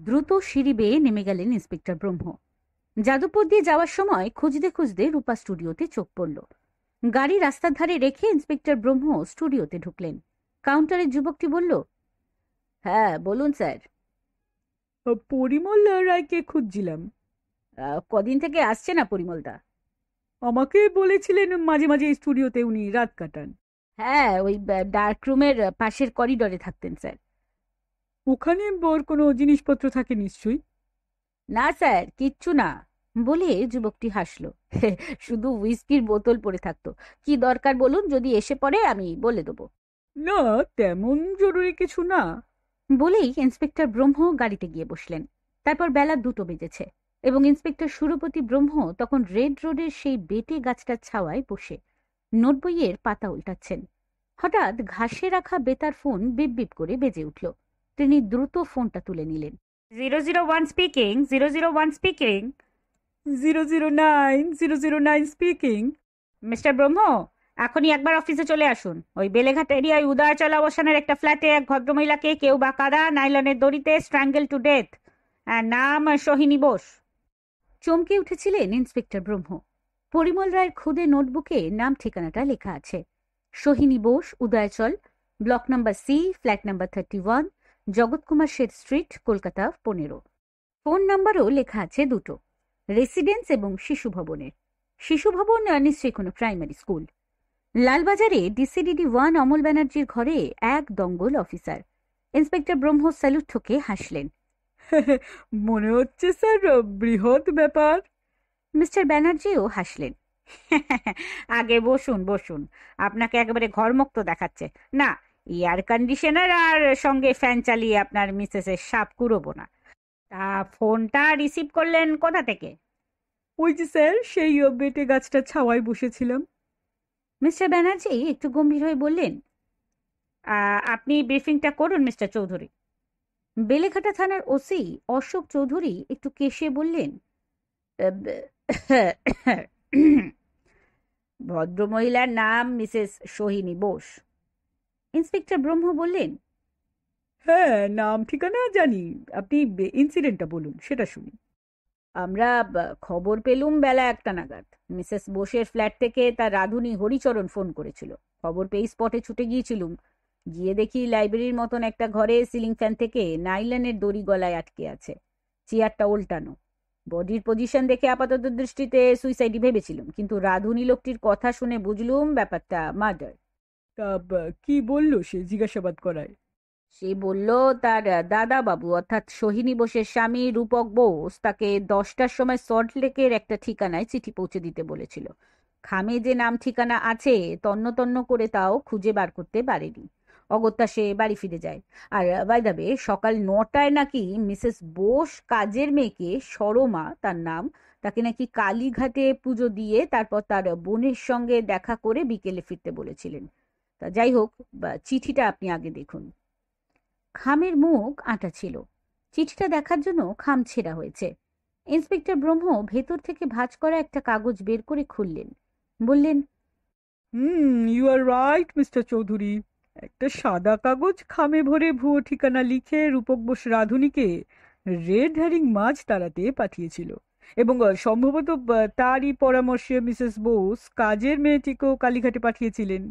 দ্রুত সিঁড়ি বেয়ে নেমে গেলেন ইন্সপেক্টর ব্রহ্ম যাদবপুর দিয়ে যাওয়ার সময় খুঁজতে খুঁজতে রূপা স্টুডিওতে চোখ পড়ল গাড়ি রাস্তার ধারে রেখে ইন্সপেক্টর ব্রহ্ম স্টুডিওতে ঢুকলেন কাউন্টারের যুবকটি বলল হ্যাঁ বলুন স্যার পরিমল রায়কে খুঁজছিলাম কদিন থেকে আসছে না পরিমলদা আমাকে বলেছিলেন মাঝে মাঝে স্টুডিওতে উনি রাত কাটান হ্যাঁ ওই ডার্ক রুমের পাশের করিডরে থাকতেন স্যার ওখানে বর কোনো জিনিসপত্র থাকে নিশ্চয়ই না স্যার কিচ্ছু না বলে যুবকটি হাসলো শুধু উইস্কির বোতল পড়ে থাকতো কি দরকার বলুন যদি এসে পড়ে আমি বলে দেবো না তেমন জরুরি কিছু না বলেই ইন্সপেক্টর ব্রহ্ম গাড়িতে গিয়ে বসলেন তারপর বেলা দুটো বেজেছে এবং ইন্সপেক্টর সুরপতি ব্রহ্ম তখন রেড রোডের সেই বেটে গাছটার ছাওয়ায় বসে নোটবইয়ের পাতা উল্টাচ্ছেন হঠাৎ ঘাসে রাখা বেতার ফোন বিপ করে বেজে উঠল তিনি দ্রুত ফোনটা তুলে নিলেন zero zero one speaking zero zero one speaking zero zero nine zero zero nine speaking mister Brahma এখনই একবার অফিসে চলে আসুন ওই বেলেঘাট এরিয়ায় উদয়চল অবসানের একটা ফ্ল্যাটে এক ভদ্রমহিলাকে কেউ বা কাদা নাইলনের দড়িতে স্ট্রাঙ্গেল টু ডেথ নাম সোহিনী বোস চমকে উঠেছিলেন ইন্সপেক্টর ব্রহ্ম পরিমল রায়ের খুদে নোটবুকে নাম ঠিকানাটা লেখা আছে Sohini Bose Udaychal block number C flat number thirty one Jagatkumar Sheth street Kolkata পনেরো ফোন নাম্বারও লেখা আছে দুটো রেসিডেন্স এবং শিশু ভবনের শিশু ভবন নিশ্চয়ই কোনো প্রাইমারি স্কুল লালবাজারে ডিসিডিডি ওয়ান অমল ব্যানার্জির ঘরে এক দঙ্গল অফিসার ইন্সপেক্টর ব্রহ্ম স্যালুট হাসলেন মনে হচ্ছে স্যার বৃহৎ ব্যাপার মিস্টার ব্যানার্জিও হাসলেন আগে বসুন বসুন আপনাকে একেবারে ঘরমুক্ত দেখাচ্ছে না এয়ার কন্ডিশনার আর সঙ্গে ফ্যান চালিয়ে আপনার মিসেসের সাপ কুড়োবো না তা ফোনটা রিসিভ করলেন কোথা থেকে ওই যে স্যার সেই বেটে গাছটা ছাওয়ায় বসেছিলাম মিস্টার ব্যানার্জি একটু গম্ভীর হয়ে বললেন আপনি ব্রিফিংটা করুন মিস্টার চৌধুরী বেলেঘাটা থানার ওসি অশোক চৌধুরী একটু কেশে বললেন ভদ্রমহিলার নাম মিসেস সোহিনী বোস ইন্সপেক্টর ব্রহ্ম বললেন হ্যাঁ নাম ঠিকানা জানি আপনি ইনসিডেন্টটা বলুন সেটা শুনি আমরা খবর পেলুম বেলা একটা নাগাদ মিসেস বোসের ফ্ল্যাট থেকে তার রাধুনী হরিচরণ ফোন করেছিল খবর পেয়ে স্পটে ছুটে গিয়েছিলুম গিয়ে দেখি লাইব্রেরির মতন একটা ঘরে সিলিং ফ্যান থেকে নাইলানের দড়ি গলায় আটকে আছে চেয়ারটা উল্টানো বডির পজিশন দেখে আপাতত দৃষ্টিতে সুইসাইডই ভেবেছিলাম কিন্তু রাধুনী লোকটির কথা শুনে বুঝলুম ব্যাপারটা মার্ডার কি বলল সে জিজ্ঞাসাবাদ করায় সে বলল তার দাদা বাবু অর্থাৎ সোহিনী বোসের স্বামী রূপক বোস তাকে দশটার সময় সল্ট লেকের একটা ঠিকানায় চিঠি পৌঁছে দিতে বলেছিল খামে যে নাম ঠিকানা আছে তন্ন তন্ন করে তাও খুঁজে বার করতে পারেনি অগত্যা সে বাড়ি ফিরে যায় আর বাইদাবে সকাল নটায় নাকি মিসেস বোস কাজের মেয়েকে সরমা তার নাম তাকে নাকি কালীঘাটে পুজো দিয়ে তারপর তার বোনের সঙ্গে দেখা করে বিকেলে ফিরতে বলেছিলেন তা যাই হোক চিঠিটা আপনি আগে দেখুন খামের মুখ আটা ছিল চিঠিটা দেখার জন্য খাম ছেঁড়া হয়েছে ইন্সপেক্টর ব্রহ্ম ভেতর থেকে ভাঁজ করা একটা কাগজ বের করে খুললেন বললেন hmm you are right mister Chowdhury একটা সাদা কাগজ খামে ভরে ভুয়ো ঠিকানা লিখে রূপক বোস রাধুনিকে রেড হ্যারিং মাছ তাড়াতে পাঠিয়েছিল এবং সম্ভবত তারই পরামর্শে মিসেস বোস কাজের মেয়েটিকেও কালীঘাটে পাঠিয়েছিলেন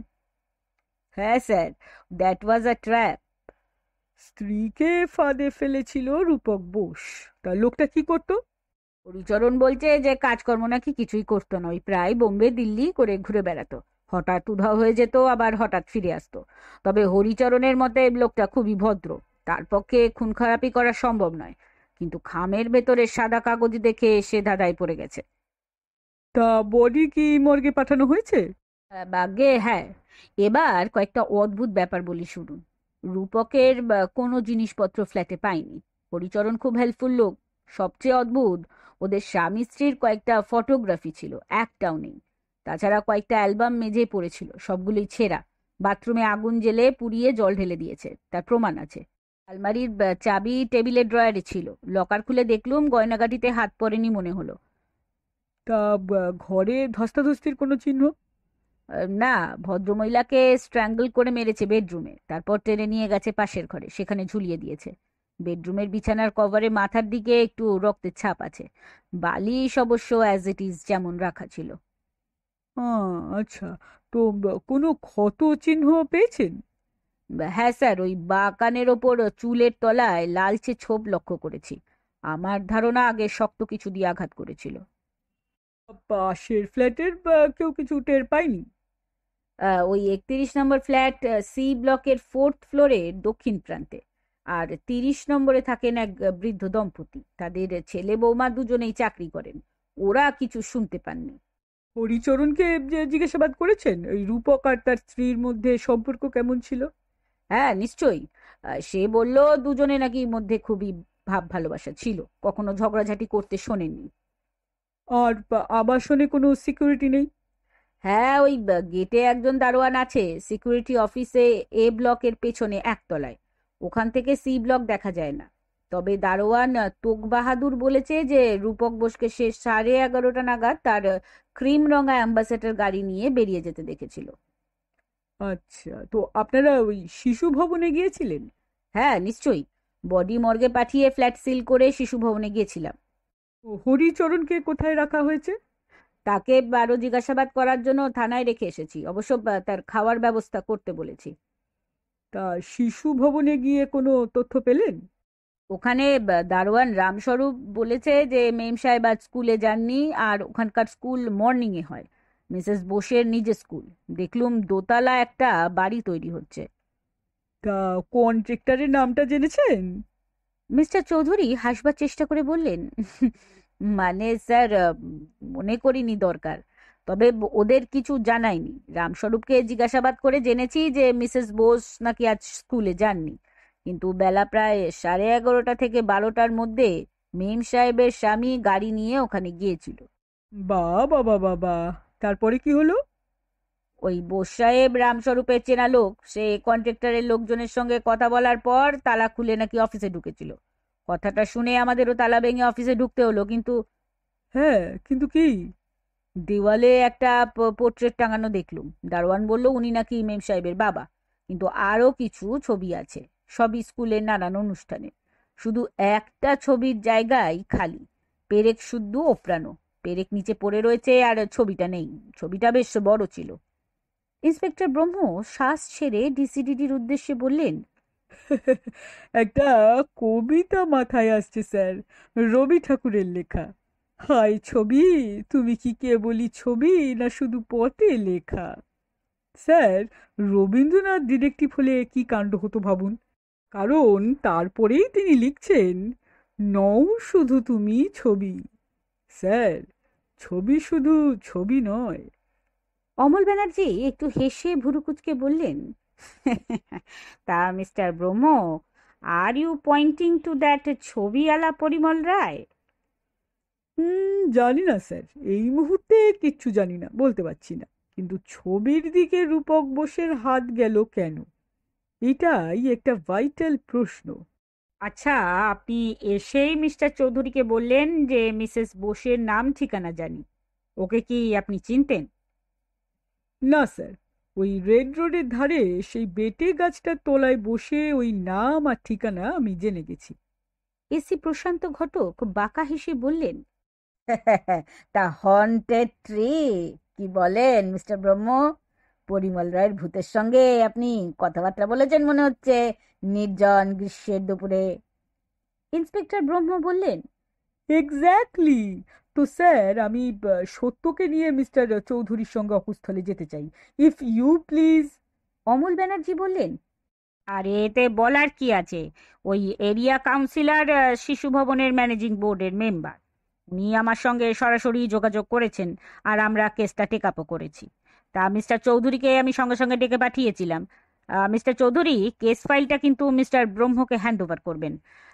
হ্যাঁ sir that was a trap স্ত্রীকে ফাঁদে ফেলেছিল রূপক বোস তা লোকটা কি করতো পরিচরণ বলছে যে কাজকর্ম নাকি কিছুই করতো না ওই প্রায় বোম্বে দিল্লি করে ঘুরে বেড়াতো হঠাৎ উধাও হয়ে যেত আবার হঠাৎ ফিরে আসতো তবে হরিচরণের মতে লোকটা খুবই ভদ্র তার পক্ষে খুন খারাপি করা সম্ভব নয় কিন্তু খামের ভেতরে সাদা কাগজ দেখে সে ধাঁধায় পড়ে গেছে তা বডি কি মর্গে পাঠানো হয়েছে বাগে হ্যাঁ এবার কয়েকটা অদ্ভুত ব্যাপার বলি শুনুন রূপকের কোনো জিনিসপত্র ফ্ল্যাটে পাইনি হরিচরণ খুব হেল্পফুল লোক সবচেয়ে অদ্ভুত ওদের স্বামী স্ত্রীর কয়েকটা ফটোগ্রাফি ছিল একটাও নেই তাছাড়া কয়েকটা অ্যালবাম মেঝে পড়েছিল সবগুলোই ছেঁড়া বাথরুমে আগুন জেলে পুড়িয়ে জল ঢেলে দিয়েছে তার প্রমাণ আছে আলমারির চাবি টেবিলের ড্রয়ারে ছিল লকার খুলে দেখলুম গয়নাগাটিতে হাত পড়েনি মনে হলো তা ঘরে ধস্তাধস্তির কোনো চিহ্ন না ভদ্রমহিলাকে স্ট্র্যাঙ্গল করে মেরেছে বেডরুমে তারপর টেনে নিয়ে গেছে পাশের ঘরে সেখানে ঝুলিয়ে দিয়েছে বেডরুমের বিছানার কভারে মাথার দিকে একটু রক্তের ছাপ আছে বালিশ অবশ্য অ্যাজ ইট ইজ যেমন রাখা ছিল আচ্ছা তো কোনো ক্ষত চিহ্ন পেয়েছেন হ্যাঁ স্যার ওই বাগানের ওপর চুলের তলায় লালচে ছোপ লক্ষ্য করেছি আমার ধারণা আগে শক্ত কিছু দিয়ে আঘাত করেছিল পাশের ফ্ল্যাটের বা কেউ কিছু টের পায়নি ওই একত্রিশ নম্বর ফ্ল্যাট সি ব্লকের ফোর্থ ফ্লোরের দক্ষিণ প্রান্তে আর তিরিশ নম্বরে থাকেন এক বৃদ্ধ দম্পতি তাদের ছেলে বৌমা দুজনেই চাকরি করেন ওরা কিছু শুনতে পাননি হরিচরণকে যে জিজ্ঞাসাবাদ করেছেন ওই রূপক আর তার স্ত্রীর মধ্যে সম্পর্ক কেমন ছিল হ্যাঁ নিশ্চয়ই সে বলল দুজনে নাকি মধ্যে খুবই ভাব ভালোবাসা ছিল কখনো ঝগড়াঝাটি করতে শোনেনি আর আবাসনে কোনো সিকিউরিটি নেই হ্যাঁ ওই গেটে একজন দারোয়ান আছে সিকিউরিটি অফিসে এ ব্লকের পেছনে একতলায় ওখান থেকে সি ব্লক দেখা যায় না তবে দারোয়ান তোক বাহাদুর বলেছে যে রূপক বোসকে সে সাড়ে এগারোটা নাগাদ তার ক্রিম রঙা অ্যাম্বাসেডর গাড়ি নিয়ে বেরিয়ে যেতে দেখেছিল আচ্ছা তো আপনারা ওই শিশু ভবনে গিয়েছিলেন হ্যাঁ নিশ্চয়ই বডি মর্গে পাঠিয়ে ফ্ল্যাট সিল করে শিশু ভবনে গিয়েছিলাম হরিচরণকে কোথায় রাখা হয়েছে তাকে আরো জিজ্ঞাসাবাদ করার জন্য থানায় রেখে এসেছি অবশ্য তার খাওয়ার ব্যবস্থা করতে বলেছি তা শিশু ভবনে গিয়ে কোনো তথ্য পেলেন ওখানে দারোয়ান রামস্বরূপ বলেছে যে মেম সাহেব আজ স্কুলে যাননি আর ওখানকার স্কুল মর্নিংয়ে হয় মিসেস বোসের নিজের স্কুল দেখলুম দোতলা একটা বাড়ি তৈরি হচ্ছে তা কন্ট্রাক্টরের নামটা জেনেছেন মিস্টার চৌধুরী হাসবার চেষ্টা করে বললেন মানে স্যার মনে করিনি দরকার তবে ওদের কিছু জানায়নি রামস্বরূপকে জিজ্ঞাসাবাদ করে জেনেছি যে মিসেস বোস নাকি আজ স্কুলে যাননি কিন্তু বেলা প্রায় সাড়ে এগারোটা থেকে বারোটার মধ্যে মেম সাহেবের স্বামী গাড়ি নিয়ে ওখানে গিয়েছিল বা বাবা বাবা তারপরে কি হলো ওই বোস সাহেব রামস্বরূপের চেনা লোক সে কন্ট্রাক্টরের লোকজনের সঙ্গে কথা বলার পর তালা খুলে নাকি অফিসে ঢুকেছিল কথাটা শুনে আমাদেরও তালা ভেঙে অফিসে ঢুকতে হলো কিন্তু হ্যাঁ কিন্তু কি দেওয়ালে একটা পোর্ট্রেট টাঙানো দেখলুম দারোয়ান বলল উনি নাকি মেম সাহেবের বাবা কিন্তু আরও কিছু ছবি আছে সব স্কুলে নানান অনুষ্ঠানে শুধু একটা ছবির জায়গায় খালি পেরেক শুদ্ধ ওপরানো পেরেক নিচে পড়ে রয়েছে আর ছবিটা নেই ছবিটা বেশ বড় ছিল ইন্সপেক্টর ব্রহ্ম শ্বাস ছেড়ে ডিসিডিডির উদ্দেশ্যে বললেন একটা কবিতা মাথায় আসছে স্যার রবি ঠাকুরের লেখা হাই ছবি তুমি কি কে বলি ছবি না শুধু পথে লেখা স্যার রবীন্দ্রনাথ ডিরেক্টিভ হলে কি কাণ্ড হতো ভাবুন কারণ তারপরেই তিনি লিখছেন নও শুধু তুমি ছবি স্যার ছবি শুধু ছবি নয় অমল ব্যানার্জি একটু হেসে ভুরুকুচকে বললেন তা mister Brahma are you pointing to that ছবিওয়ালা পরিমল রায় জানি না স্যার এই মুহূর্তে কিচ্ছু জানি না বলতে পারছি না কিন্তু ছবির দিকে রূপক বোসের হাত গেল কেন এটাই একটা ভাইটাল প্রশ্ন আচ্ছা আপনি এসেই মিস্টার চৌধুরীকে বললেন যে মিসেস বোসের নাম ঠিকানা জানি ওকে কি আপনি চিনতেন না স্যার ওই রেড রোডের ধারে সেই বেটে গাছটার তলায় বসে ওই নাম আর ঠিকানা আমি জেনে গেছি এসি প্রশান্ত ঘটক বাঁকা হেসে বললেন তা হন্টেড ট্রি কি বলেন মিস্টার ব্রহ্ম পরিমল রায়ের ভূতের সঙ্গে আপনি কথাবার্তা বলেছেন মনে হচ্ছে নির্জন গ্রীষ্মের দুপুরে ইন্সপেক্টর ব্রহ্ম বললেন এক্স্যাক্টলি তো স্যার আমি সত্যকে নিয়ে মিস্টার চৌধুরীর সঙ্গে অপস্থলে যেতে চাই if you please Amal Banerjee বললেন আরে এতে বলার কি আছে ওই এরিয়া কাউন্সিলর শিশু ভবনের ম্যানেজিং বোর্ডের মেম্বার উনি আমার সঙ্গে সরাসরি যোগাযোগ করেছেন আর আমরা কেসটা টেক আপও করেছি তা মিস্টার চৌধুরীকে আমি সঙ্গে সঙ্গে ডেকে পাঠিয়েছিলাম মিস্টার চৌধুরী কেস ফাইলটা কিন্তু মিস্টার ব্রহ্মকে হ্যান্ড ওভার করবেন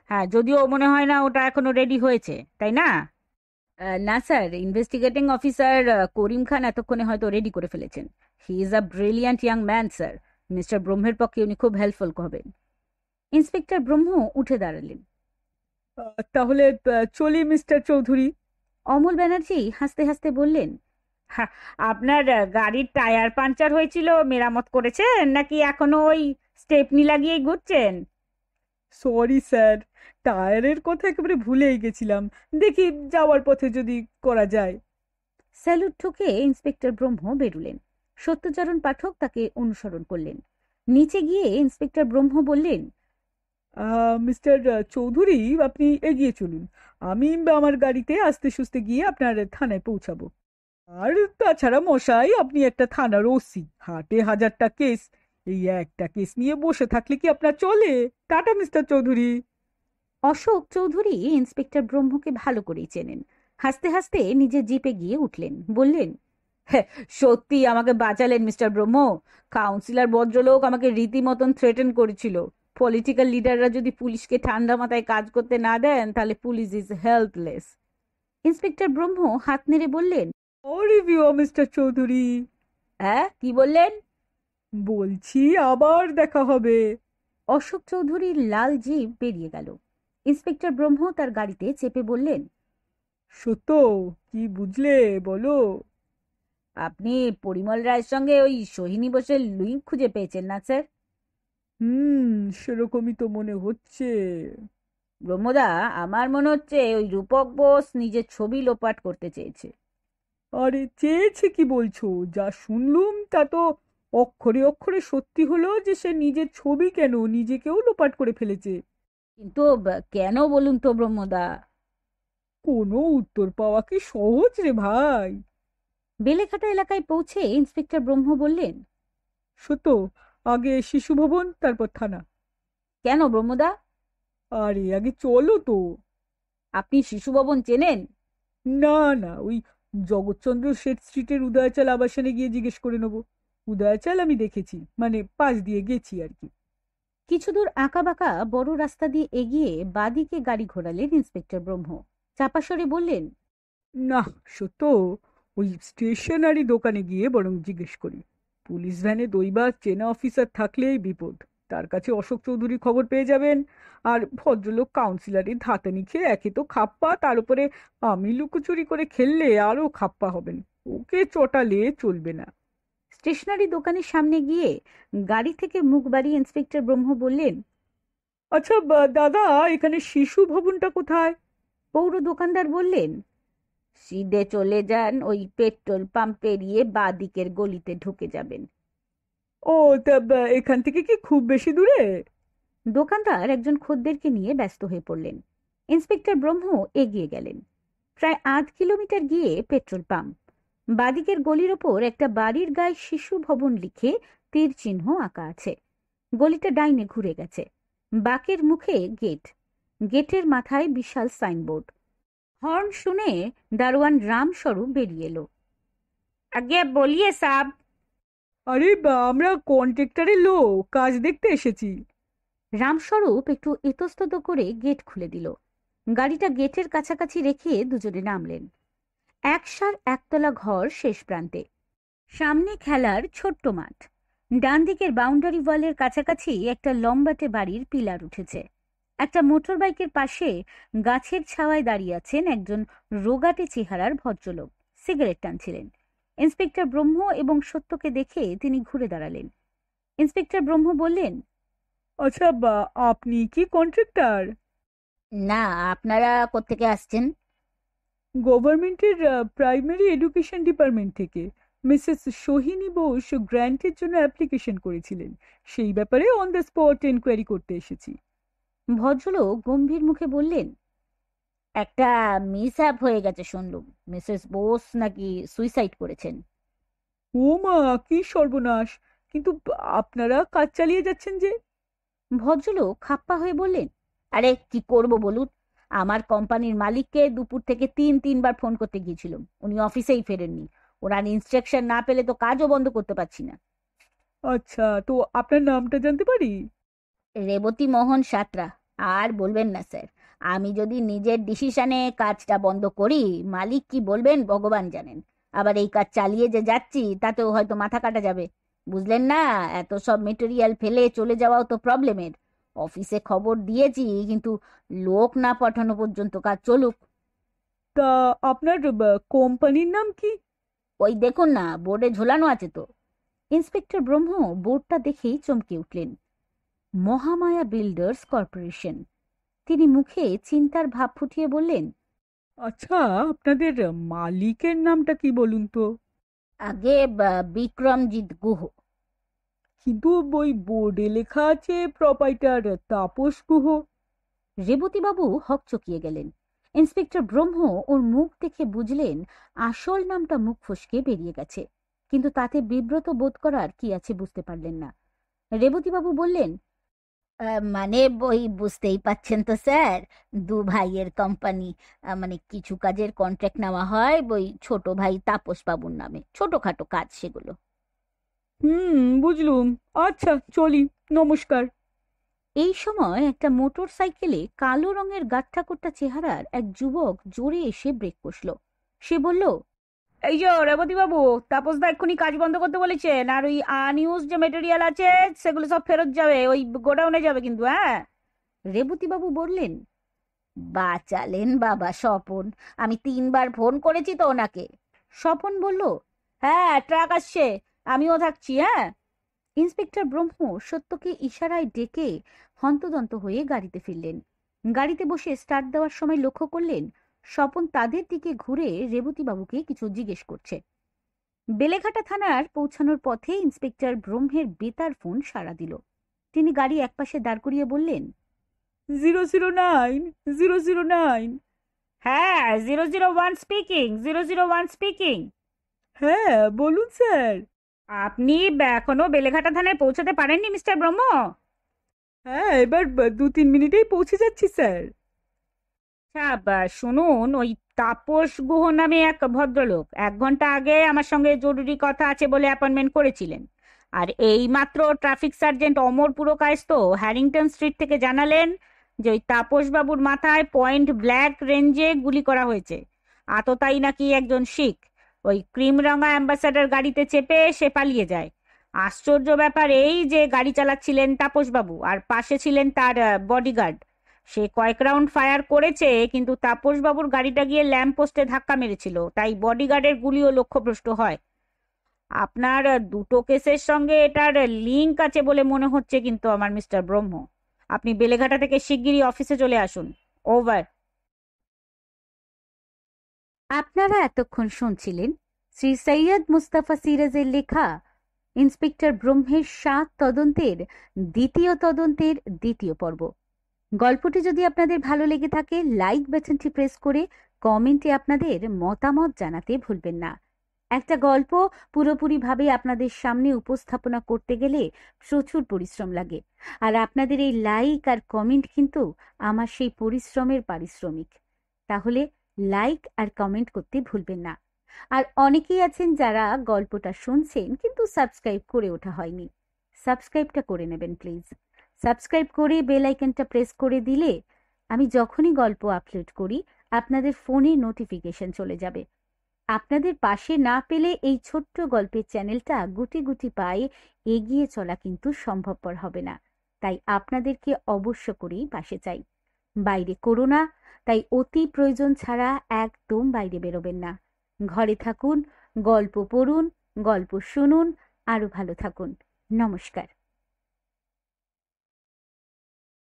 হ্যাঁ যদিও মনে হয় না ওটা এখনো রেডি হয়েছে তাই না না sir investigating officer Karim Khan এতক্ষণে হয়তো রেডি করে ফেলেছেন he is a brilliant young man sir mister ব্রহ্মের পক্ষে উনি খুব হেল্পফুল হবেন ইন্সপেক্টর ব্রহ্ম উঠে দাঁড়ালেন তাহলে চলি মিস্টার চৌধুরী অমল ব্যানার্জি হাসতে হাসতে বললেন হ্যাঁ আপনার গাড়ির টায়ার পাঞ্চার হয়েছিল মেরামত করেছেন নাকি এখনো ওই স্টেপনি লাগিয়েই ঘুরছেন সরি স্যার টায়ারের কথা একেবারে ভুলেই গেছিলাম দেখি যাওয়ার পথে যদি করা যায় স্যালুট ঠুকে ইন্সপেক্টর ব্রহ্ম বেরুলেন সত্যচরণ পাঠক তাকে অনুসরণ করলেন নিচে গিয়ে ইন্সপেক্টর ব্রহ্ম বললেন মিস্টার চৌধুরী আপনি এগিয়ে চলুন আমি আমার গাড়িতে আস্তে সুস্তে গিয়ে আপনার থানায় পৌঁছাবো আর তাছাড়া মশাই আপনি একটা থানার ওসি হাটে হাজারটা কেস এই একটা কেস নিয়ে বসে থাকলে কি আপনার চলে tata mister Chowdhury Ashok Chowdhury inspector ব্রহ্মকে ভালো করেই চেনেন হাসতে হাসতে নিজের জিপে গিয়ে উঠলেন বললেন হ্যাঁ সত্যি আমাকে বাঁচালেন মিস্টার ব্রহ্ম কাউন্সিলর ভদ্রলোক আমাকে রীতিমতন থ্রেটেন করেছিল পলিটিক্যাল লিডাররা যদি পুলিশকে ঠান্ডা মাথায় কাজ করতে না দেন তাহলে পুলিশ ইজ হেল্পলেস ইন্সপেক্টর ব্রহ্ম হাত নেড়ে বললেন রিভিউ মিস্টার চৌধুরী হ্যাঁ কি বললেন বলছি আবার দেখা হবে অশোক চৌধুরীর লাল জিপ বেরিয়ে গেল ইন্সপেক্টর ব্রহ্ম তার গাড়িতে চেপে বললেন সত্য কি বুঝলে বলো আপনি পরিমল রায়ের সঙ্গে ওই সোহিনী বসের লুইঙ্ক খুঁজে পেয়েছেন না স্যার হুম সেরকমই তো মনে হচ্ছে ব্রহ্মদা আমার মনে হচ্ছে ওই রূপক বোস নিজের ছবি লোপাট করতে চেয়েছে আরে চেয়েছে কি বলছো যা শুনলুম তা তো অক্ষরে অক্ষরে সত্যি হলো যে সে নিজের ছবি কেন নিজেকেও লোপাট করে ফেলেছে কিন্তু কেন বলুন তো ব্রহ্মদা কোনো উত্তর পাওয়া কি সহজ রে ভাই বেলেঘাটা এলাকায় পৌঁছে ইন্সপেক্টর ব্রহ্ম বললেন সত্য আগে শিশু ভবন তারপর থানা কেন ব্রহ্মদা আরে আগে চলো তো আপনি শিশু ভবন চেনেন না না ওই জগৎচন্দ্র শেঠ স্ট্রিটের উদয়াচল আবাসনে গিয়ে জিজ্ঞেস করে নেবো উদয়াচল আমি দেখেছি মানে পাশ দিয়ে গেছি আর কি কিছু দূর আঁকাবাঁকা বড় রাস্তা দিয়ে এগিয়ে বাদিকে গাড়ি ঘোরালেন ইন্সপেক্টর ব্রহ্ম চাপাসরে বললেন না সত্য ওই স্টেশনারি দোকানে গিয়ে বরং জিজ্ঞেস করি পুলিশ ভ্যানে দৈবা চেনা অফিসার থাকলেই বিপদ তার কাছে অশোক চৌধুরী খবর পেয়ে যাবেন আর ভদ্রলোক কাউন্সিলারের ধাতে নিচে একে তো খাপ্পা তার উপরে আমি লুকোচুরি করে খেললে আরও খাপ্পা হবেন ওকে চটালে চলবে না স্টেশনারি দোকানের সামনে গিয়ে গাড়ি থেকে মুখ বাড়িয়ে ইন্সপেক্টর ব্রহ্ম বললেন আচ্ছা দাদা এখানে শিশু ভবনটা কোথায় পৌর দোকানদার বললেন সিদে চলে যান ওই পেট্রোল পাম্প পেরিয়ে বাঁ দিকের গলিতে ঢুকে যাবেন ও তা এখান থেকে কি খুব বেশি দূরে দোকানদার একজন খদ্দেরকে নিয়ে ব্যস্ত হয়ে পড়লেন ইন্সপেক্টর ব্রহ্ম এগিয়ে গেলেন প্রায় আধ কিলোমিটার গিয়ে পেট্রোল পাম্প বাদিকের গলির ওপর একটা বাড়ির গায়ে শিশু ভবন লিখে তীর চিহ্ন আঁকা আছে গলিটা ডাইনে ঘুরে গেছে বাকের মুখে গেট গেটের মাথায় বিশাল সাইনবোর্ড হর্ন শুনে দারোয়ান রামস্বরূপ বেরিয়ে এলো আগে বলিয়ে সাব আরে বা আমরা কন্ট্রাক্টরের লোক কাজ দেখতে এসেছি রামস্বরূপ একটু ইতস্তত করে গেট খুলে দিল গাড়িটা গেটের কাছাকাছি রেখে দুজনে নামলেন একসার একতলা ঘর শেষ প্রান্তে সামনে খেলার ছোট্ট মাঠ ডান দিকের বাউন্ডারি ওয়ালের কাছাকাছি একটা লম্বাটে বাড়ির পিলার উঠেছে একটা মোটর বাইকের পাশে গাছের ছাওয়ায় দাঁড়িয়ে আছেন একজন রোগাটে চেহারার ভদ্রলোক সিগারেট টানছিলেন ইন্সপেক্টর ব্রহ্ম এবং সত্যকে দেখে তিনি ঘুরে দাঁড়ালেন ইন্সপেক্টর ব্রহ্ম বললেন আচ্ছা আপনি কি কন্ট্রাক্টর না আপনারা কোত্থেকে আসছেন গভর্নমেন্টের প্রাইমারি এডুকেশন ডিপার্টমেন্ট থেকে মিসেস সোহিনী বোস গ্র্যান্টের জন্য অ্যাপ্লিকেশন করেছিলেন সেই ব্যাপারে অন দ্য স্পট এনকোয়ারি করতে এসেছি ভদ্রলোক গম্ভীর মুখে বললেন একটা অ্যাপ হয়ে গেছে শুনলুম মিসেস বোস নাকি সুইসাইড করেছেন ও মা কি সর্বনাশ কিন্তু আপনারা কাজ চালিয়ে যাচ্ছেন যে ভদ্রলোক খাপ্পা হয়ে বললেন আরে কি করব বলুন আমার কোম্পানির মালিককে দুপুর থেকে তিন তিনবার ফোন করতে গিয়েছিলাম উনি অফিসেই ফেরেননি ওনার ইনস্ট্রাকশন না পেলে তো কাজও বন্ধ করতে পারছি না আচ্ছা তো আপনার নামটা জানতে পারি রেবতী মোহন সাতরা আর বলবেন না স্যার আমি যদি নিজের ডিসিশনে কাজটা বন্ধ করি মালিক কি বলবেন ভগবান জানেন আবার এই কাজ চালিয়ে যে যাচ্ছি তাতেও হয়তো মাথা কাটা যাবে বুঝলেন না এত সব মেটেরিয়াল ফেলে চলে যাওয়াও তো প্রবলেমের অফিসে খবর দিয়েছি কিন্তু লোক না পাঠানো পর্যন্ত কাজ চলুক তা আপনার কোম্পানির নাম কি ওই দেখুন না বোর্ডে ঝোলানো আছে তো ইন্সপেক্টর ব্রহ্ম বোর্ডটা দেখেই চমকে উঠলেন মহামায়া বিল্ডার্স কর্পোরেশন তিনি মুখে চিন্তার ভাব ফুটিয়ে বললেন আচ্ছা আপনাদের মালিকের নামটা কি বলুন তো আগে বিক্রমজিৎ গুহ কিন্তু বই বোর্ডে লেখা আছে প্রপাইটার তাপস গুহ রেবতীবাবু হকচকিয়ে গেলেন ইন্সপেক্টর ব্রহ্ম ওর মুখ দেখে বুঝলেন আসল নামটা মুখ ফসকে বেরিয়ে গেছে কিন্তু তাতে বিব্রত বোধ করার কি আছে বুঝতে পারলেন না রেবতীবাবু বললেন আহ, মানে বই বুঝতেই পাচ্ছেন তো স্যার দু ভাইয়ের কোম্পানি মানে কিছু কাজের কন্ট্রাক্ট নেওয়া হয় বই ছোট ভাই তাপস বাবুর নামে ছোটখাটো কাজ সেগুলো হুম বুঝলুম আচ্ছা চলি নমস্কার এই সময় একটা মোটর সাইকেলে কালো রঙের গাট্টাকোট্টা চেহারার এক যুবক জোরে এসে ব্রেক কষল সে বলল এই যে রেবতী বাবু তাপস দা এক্ষুনি কাজ বন্ধ করতে বলেছেন আর ওই আনিউজ যে মেটেরিয়াল আছে সেগুলো সব ফেরত যাবে ওই গোডাউনে যাবে কিন্তু হ্যাঁ রেবতী বাবু বললেন বাঁচালেন বাবা স্বপন আমি তিনবার ফোন করেছি তো ওনাকে স্বপন বলল হ্যাঁ ট্রাক আসছে আমিও থাকছি হ্যাঁ ইন্সপেক্টর ব্রহ্ম সত্যকে ইশারায় ডেকে হন্তদন্ত হয়ে গাড়িতে ফিরলেন গাড়িতে বসে স্টার্ট দেওয়ার সময় লক্ষ্য করলেন স্বপন তাদের দিকে ঘুরে রেবতীবাবুকে কিছু জিজ্ঞেস করছে বেলেঘাটা থানার পৌঁছানোর পথে ইন্সপেক্টর ব্রহ্মের বেতার ফোন সাড়া দিল তিনি গাড়ি একপাশে দাঁড় করিয়ে বললেন zero zero nine zero zero nine হ্যাঁ zero zero one speaking zero zero one speaking হ্যাঁ বলুন স্যার আপনি এখনো বেলেঘাটা থানায় পৌঁছাতে পারেননি মিস্টার ব্রহ্ম হ্যাঁ এবার দু তিন মিনিটেই পৌঁছে যাচ্ছি স্যার হ্যাঁ শুনুন ওই তাপস গুহ নামে এক ভদ্রলোক এক ঘন্টা আগে আমার সঙ্গে জরুরি কথা আছে বলে অ্যাপয়েন্টমেন্ট করেছিলেন আর এইমাত্র traffic sergeant Amar Purkayastha Harrington street থেকে জানালেন যে ওই তাপসবাবুর মাথায় পয়েন্ট ব্ল্যাক রেঞ্জে গুলি করা হয়েছে আততাই নাকি একজন শিখ ওই ক্রিমরঙা অ্যাম্বাসাডার গাড়িতে চেপে সে পালিয়ে যায় আশ্চর্য ব্যাপার এই যে গাড়ি চালাচ্ছিলেন তাপসবাবু আর পাশে ছিলেন তার বডিগার্ড সে কয়েক রাউন্ড ফায়ার করেছে কিন্তু তাপসবাবুর গাড়িটা গিয়ে ল্যাম্প পোস্টে ধাক্কা মেরেছিল তাই বডিগার্ডের গুলিও লক্ষ্যভ্রষ্ট হয় আপনার দুটো কেসের সঙ্গে এটার লিঙ্ক আছে বলে মনে হচ্ছে কিন্তু আমার মিস্টার ব্রহ্ম আপনি বেলেঘাটা থেকে শিগগিরই অফিসে চলে আসুন ওভার আপনারা এতক্ষণ শুনছিলেন শ্রী সৈয়দ মুস্তাফা সিরাজের লেখা ইন্সপেক্টর ব্রহ্মের সাত তদন্তের দ্বিতীয় তদন্তের দ্বিতীয় পর্ব গল্পটি যদি আপনাদের ভালো লেগে থাকে লাইক বাটনটি প্রেস করে কমেন্টে আপনাদের মতামত জানাতে ভুলবেন না একটা গল্প পুরোপুরিভাবে আপনাদের সামনে উপস্থাপনা করতে গেলে প্রচুর পরিশ্রম লাগে আর আপনাদের এই লাইক আর কমেন্ট কিন্তু আমার সেই পরিশ্রমের পারিশ্রমিক তাহলে লাইক আর কমেন্ট করতে ভুলবেন না আর অনেকেই আছেন যারা গল্পটা শুনছেন কিন্তু সাবস্ক্রাইব করে ওঠা হয়নি সাবস্ক্রাইবটা করে নেবেন প্লিজ সাবস্ক্রাইব করে বেল আইকনটা প্রেস করে দিলে আমি যখনই গল্প আপলোড করি আপনাদের ফোনে নোটিফিকেশন চলে যাবে আপনাদের পাশে না পেলে এই ছোট্ট গল্পের চ্যানেলটা গুটি গুটি পায়ে এগিয়ে চলা কিন্তু সম্ভবপর হবে না তাই আপনাদেরকে অবশ্য করেই পাশে চাই বাইরে করোনা তাই অতি প্রয়োজন ছাড়া একদম বাইরে বেরোবেন না ঘরে থাকুন গল্প পড়ুন গল্প শুনুন আরও ভালো থাকুন নমস্কার